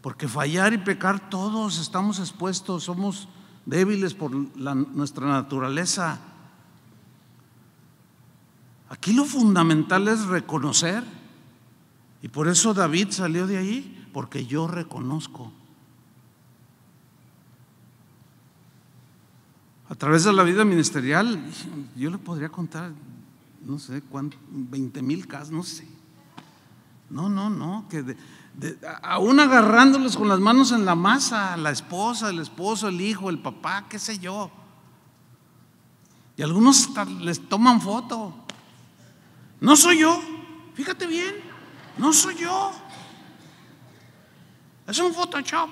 Porque fallar y pecar todos estamos expuestos, somos débiles por nuestra naturaleza. Aquí lo fundamental es reconocer. Y por eso David salió de ahí porque yo reconozco. A través de la vida ministerial, yo le podría contar, no sé, cuánto, 20 mil casos, no sé. No, no, no, que aún agarrándolos con las manos en la masa, la esposa, el esposo, el hijo, el papá, qué sé yo. Y algunos les toman foto. No soy yo, fíjate bien, no soy yo. Es un Photoshop.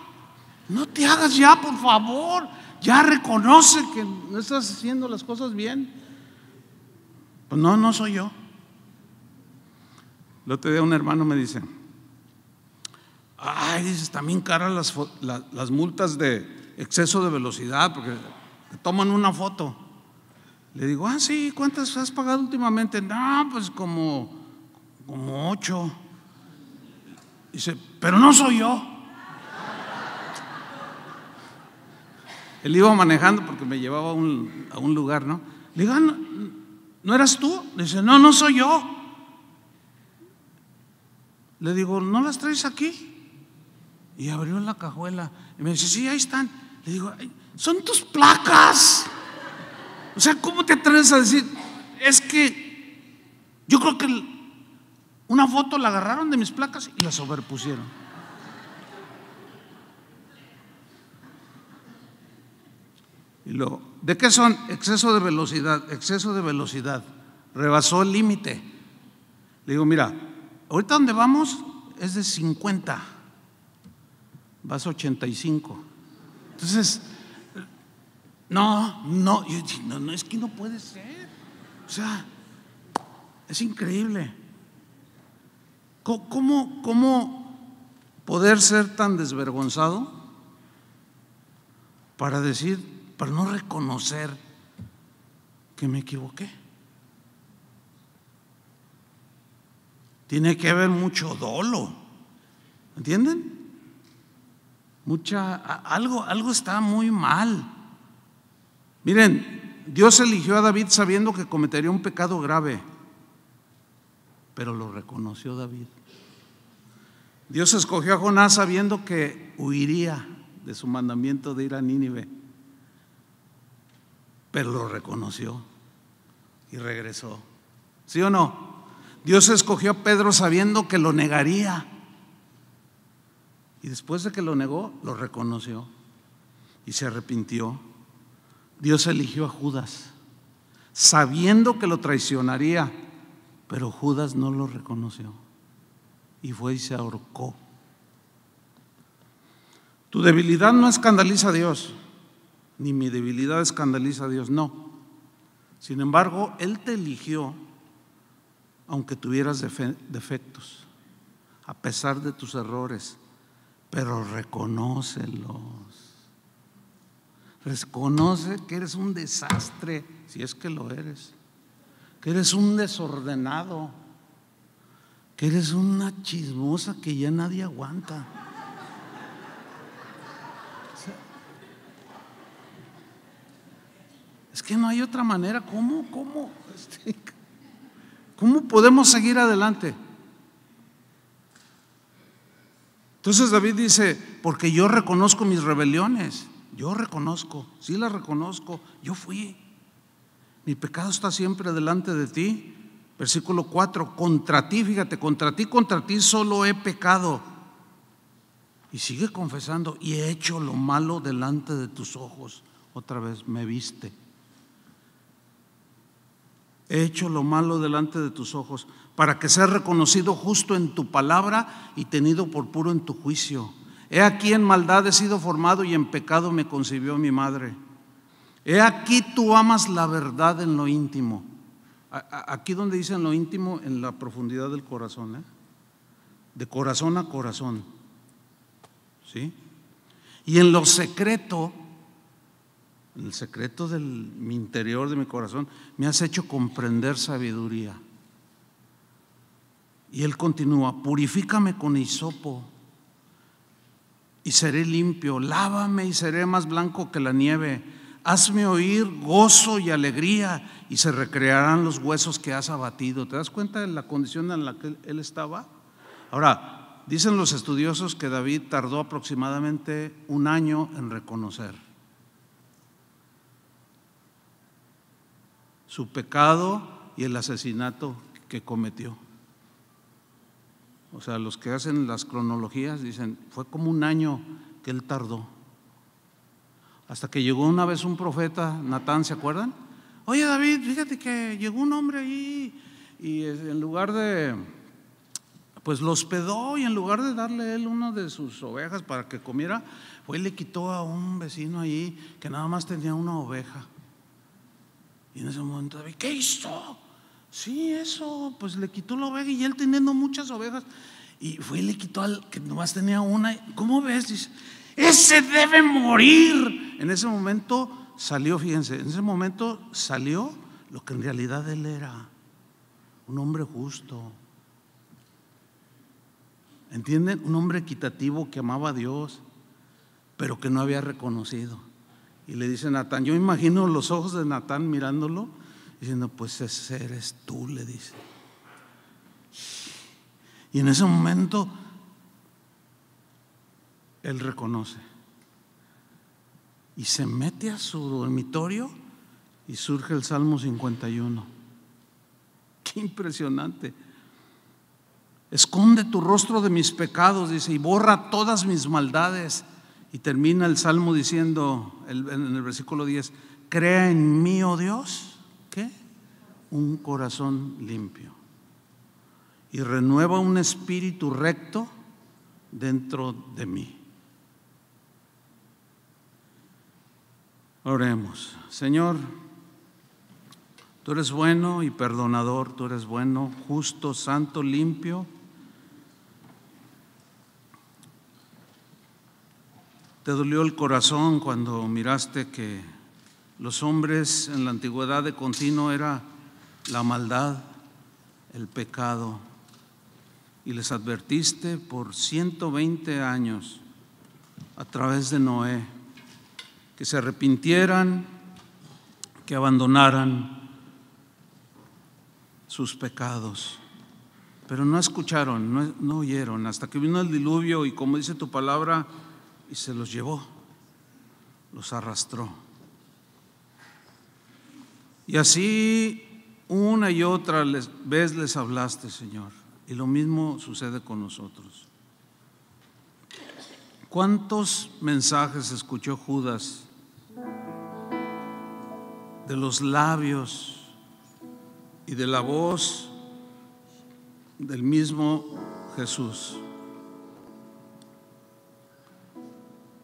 No te hagas ya, por favor. Ya reconoce que no estás haciendo las cosas bien. Pues no, no soy yo. Lo otro día un hermano me dice, ay, dices, también caras las, multas de exceso de velocidad, porque toman una foto. Le digo, ah, sí, ¿cuántas has pagado últimamente? No, pues como, como ocho. Dice, pero no soy yo. Él iba manejando porque me llevaba a un, lugar, ¿no? Le digo, ah, ¿no, ¿no eras tú? Le dice, no, no soy yo. Le digo, ¿no las traes aquí? Y abrió la cajuela. Y me dice, sí, ahí están. Le digo, son tus placas. O sea, ¿cómo te atreves a decir? Es que yo creo que una foto la agarraron de mis placas y la sobrepusieron. Y ¿de qué son? Exceso de velocidad, exceso de velocidad. Rebasó el límite. Le digo, mira, ahorita donde vamos es de 50, vas a 85. Entonces, no, no, yo no, no, es que no puede ser. O sea, es increíble. ¿Cómo, cómo poder ser tan desvergonzado para decir para no reconocer que me equivoqué. Tiene que haber mucho dolo, ¿entienden? Mucha, algo, algo está muy mal. Miren, Dios eligió a David sabiendo que cometería un pecado grave, pero lo reconoció David. Dios escogió a Jonás sabiendo que huiría de su mandamiento de ir a Nínive pero lo reconoció y regresó. ¿Sí o no? Dios escogió a Pedro sabiendo que lo negaría. Y después de que lo negó, lo reconoció y se arrepintió. Dios eligió a Judas, sabiendo que lo traicionaría, pero Judas no lo reconoció y fue y se ahorcó. Tu debilidad no escandaliza a Dios ni mi debilidad escandaliza a Dios, no. Sin embargo, Él te eligió aunque tuvieras defectos, a pesar de tus errores, pero reconócelos. Reconoce que eres un desastre, si es que lo eres, que eres un desordenado, que eres una chismosa que ya nadie aguanta. Es que no hay otra manera. ¿Cómo? ¿Cómo? Este, ¿Cómo podemos seguir adelante? Entonces David dice, porque yo reconozco mis rebeliones, yo reconozco, sí las reconozco, yo fui. Mi pecado está siempre delante de ti. Versículo 4, contra ti, fíjate, contra ti, contra ti solo he pecado. Y sigue confesando, y he hecho lo malo delante de tus ojos. Otra vez me viste he hecho lo malo delante de tus ojos, para que sea reconocido justo en tu palabra y tenido por puro en tu juicio. He aquí en maldad he sido formado y en pecado me concibió mi madre. He aquí tú amas la verdad en lo íntimo. Aquí donde dice en lo íntimo, en la profundidad del corazón, ¿eh? de corazón a corazón. ¿Sí? Y en lo secreto el secreto del mi interior, de mi corazón, me has hecho comprender sabiduría. Y él continúa, purifícame con hisopo y seré limpio, lávame y seré más blanco que la nieve, hazme oír gozo y alegría y se recrearán los huesos que has abatido. ¿Te das cuenta de la condición en la que él estaba? Ahora, dicen los estudiosos que David tardó aproximadamente un año en reconocer su pecado y el asesinato que cometió. O sea, los que hacen las cronologías dicen, fue como un año que él tardó. Hasta que llegó una vez un profeta, Natán, ¿se acuerdan? Oye David, fíjate que llegó un hombre ahí y en lugar de, pues lo hospedó y en lugar de darle él una de sus ovejas para que comiera, fue y le quitó a un vecino ahí que nada más tenía una oveja. Y en ese momento David, ¿qué hizo? Sí, eso, pues le quitó la oveja y él teniendo muchas ovejas. Y fue y le quitó al que nomás tenía una. ¿Cómo ves? Dice, ese debe morir. En ese momento salió, fíjense, en ese momento salió lo que en realidad él era, un hombre justo. ¿Entienden? Un hombre equitativo que amaba a Dios, pero que no había reconocido. Y le dice Natán, yo imagino los ojos de Natán mirándolo, diciendo, pues ese eres tú, le dice. Y en ese momento, él reconoce. Y se mete a su dormitorio y surge el Salmo 51. Qué impresionante. Esconde tu rostro de mis pecados, dice, y borra todas mis maldades. Y termina el salmo diciendo en el versículo 10, crea en mí, oh Dios, ¿qué? Un corazón limpio. Y renueva un espíritu recto dentro de mí. Oremos. Señor, tú eres bueno y perdonador, tú eres bueno, justo, santo, limpio ¿Te dolió el corazón cuando miraste que los hombres en la antigüedad de continuo era la maldad, el pecado? Y les advertiste por 120 años a través de Noé que se arrepintieran, que abandonaran sus pecados. Pero no escucharon, no, no oyeron, hasta que vino el diluvio y como dice tu palabra, y se los llevó, los arrastró. Y así una y otra vez les hablaste, Señor. Y lo mismo sucede con nosotros. ¿Cuántos mensajes escuchó Judas de los labios y de la voz del mismo Jesús?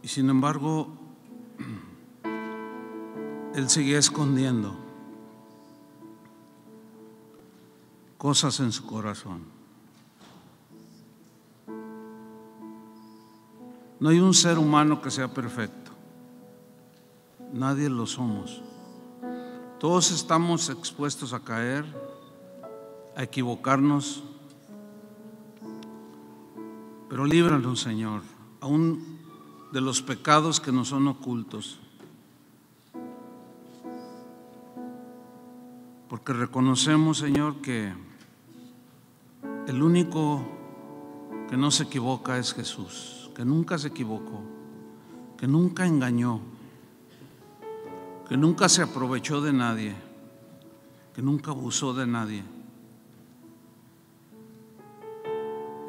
Y sin embargo, él seguía escondiendo cosas en su corazón. No hay un ser humano que sea perfecto. Nadie lo somos. Todos estamos expuestos a caer, a equivocarnos. Pero líbranos, Señor, aún de los pecados que nos son ocultos. Porque reconocemos, Señor, que el único que no se equivoca es Jesús, que nunca se equivocó, que nunca engañó, que nunca se aprovechó de nadie, que nunca abusó de nadie.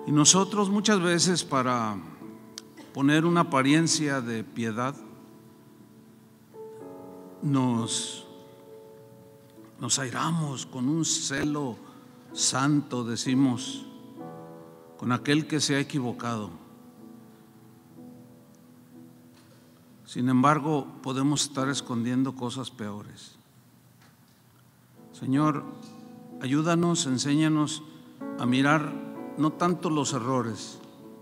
Y nosotros muchas veces para poner una apariencia de piedad, nos, nos airamos con un celo santo, decimos, con aquel que se ha equivocado. Sin embargo, podemos estar escondiendo cosas peores. Señor, ayúdanos, enséñanos a mirar no tanto los errores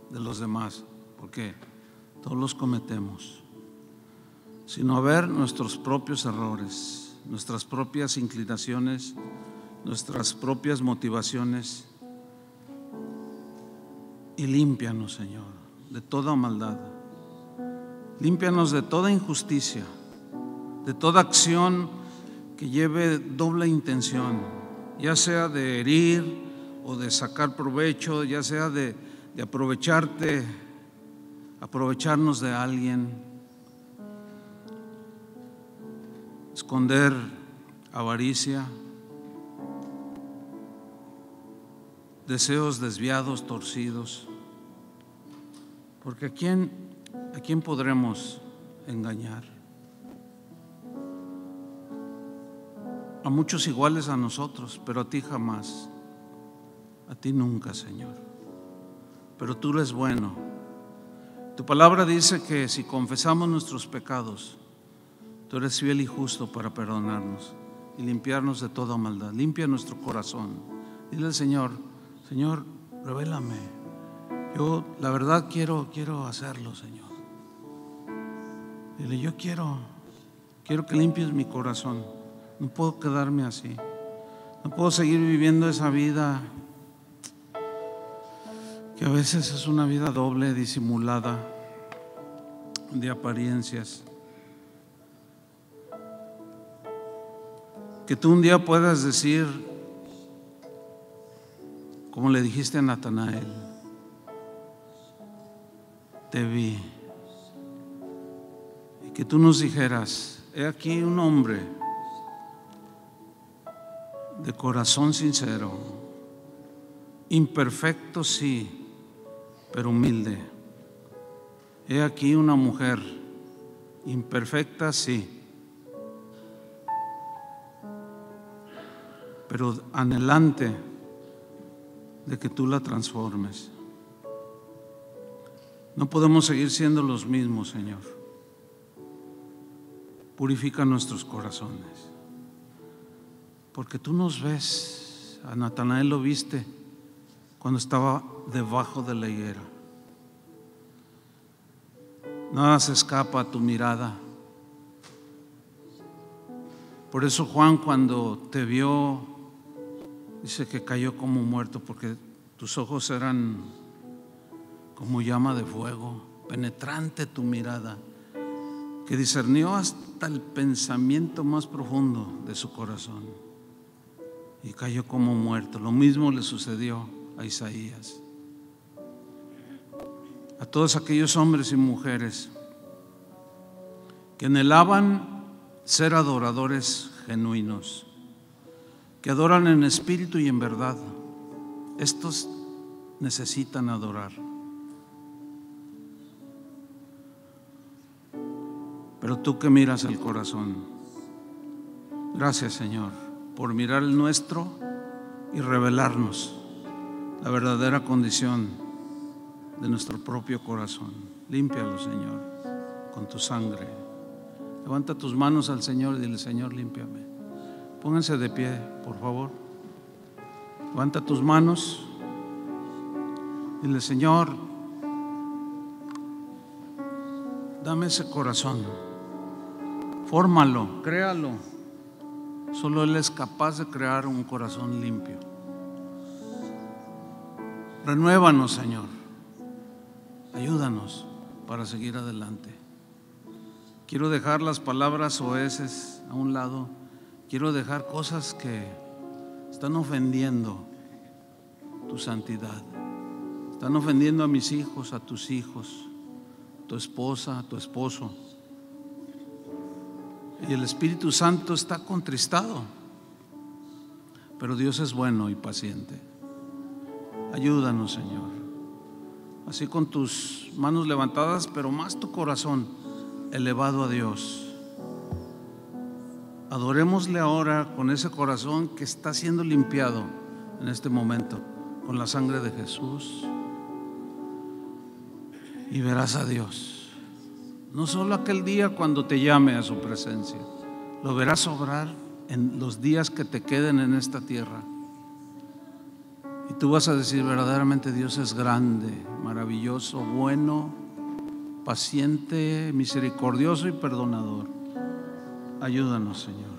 de los demás, porque no los cometemos, sino a ver nuestros propios errores, nuestras propias inclinaciones, nuestras propias motivaciones y límpianos, Señor, de toda maldad. Límpianos de toda injusticia, de toda acción que lleve doble intención, ya sea de herir o de sacar provecho, ya sea de, de aprovecharte aprovecharnos de alguien, esconder avaricia, deseos desviados, torcidos. Porque ¿a quién, a quién podremos engañar? A muchos iguales a nosotros, pero a ti jamás. A ti nunca, Señor. Pero tú eres bueno tu palabra dice que si confesamos nuestros pecados, tú eres fiel y justo para perdonarnos y limpiarnos de toda maldad. Limpia nuestro corazón. Dile al Señor, Señor, revélame. Yo la verdad quiero, quiero hacerlo, Señor. Dile, yo quiero, quiero que limpies mi corazón. No puedo quedarme así. No puedo seguir viviendo esa vida que a veces es una vida doble, disimulada, de apariencias. Que tú un día puedas decir, como le dijiste a Natanael, te vi. Y que tú nos dijeras, he aquí un hombre de corazón sincero, imperfecto sí, pero humilde. He aquí una mujer, imperfecta sí, pero anhelante de que tú la transformes. No podemos seguir siendo los mismos, Señor. Purifica nuestros corazones. Porque tú nos ves, a Natanael lo viste cuando estaba debajo de la higuera. Nada se escapa a tu mirada. Por eso Juan cuando te vio, dice que cayó como muerto, porque tus ojos eran como llama de fuego, penetrante tu mirada, que discernió hasta el pensamiento más profundo de su corazón. Y cayó como muerto. Lo mismo le sucedió a Isaías, a todos aquellos hombres y mujeres que anhelaban ser adoradores genuinos, que adoran en espíritu y en verdad. Estos necesitan adorar. Pero tú que miras el corazón, gracias Señor por mirar el nuestro y revelarnos la verdadera condición de nuestro propio corazón. Límpialo, Señor, con tu sangre. Levanta tus manos al Señor y dile, Señor, límpiame. Pónganse de pie, por favor. Levanta tus manos. Dile, Señor, dame ese corazón. Fórmalo, créalo. Solo Él es capaz de crear un corazón limpio. Renuévanos, Señor. Ayúdanos para seguir adelante. Quiero dejar las palabras oeces a un lado. Quiero dejar cosas que están ofendiendo tu santidad. Están ofendiendo a mis hijos, a tus hijos, tu esposa, a tu esposo. Y el Espíritu Santo está contristado. Pero Dios es bueno y paciente. Ayúdanos, Señor. Así con tus manos levantadas, pero más tu corazón elevado a Dios. Adorémosle ahora con ese corazón que está siendo limpiado en este momento con la sangre de Jesús. Y verás a Dios. No solo aquel día cuando te llame a su presencia, lo verás obrar en los días que te queden en esta tierra. Y tú vas a decir, verdaderamente Dios es grande, maravilloso, bueno, paciente, misericordioso y perdonador. Ayúdanos, Señor.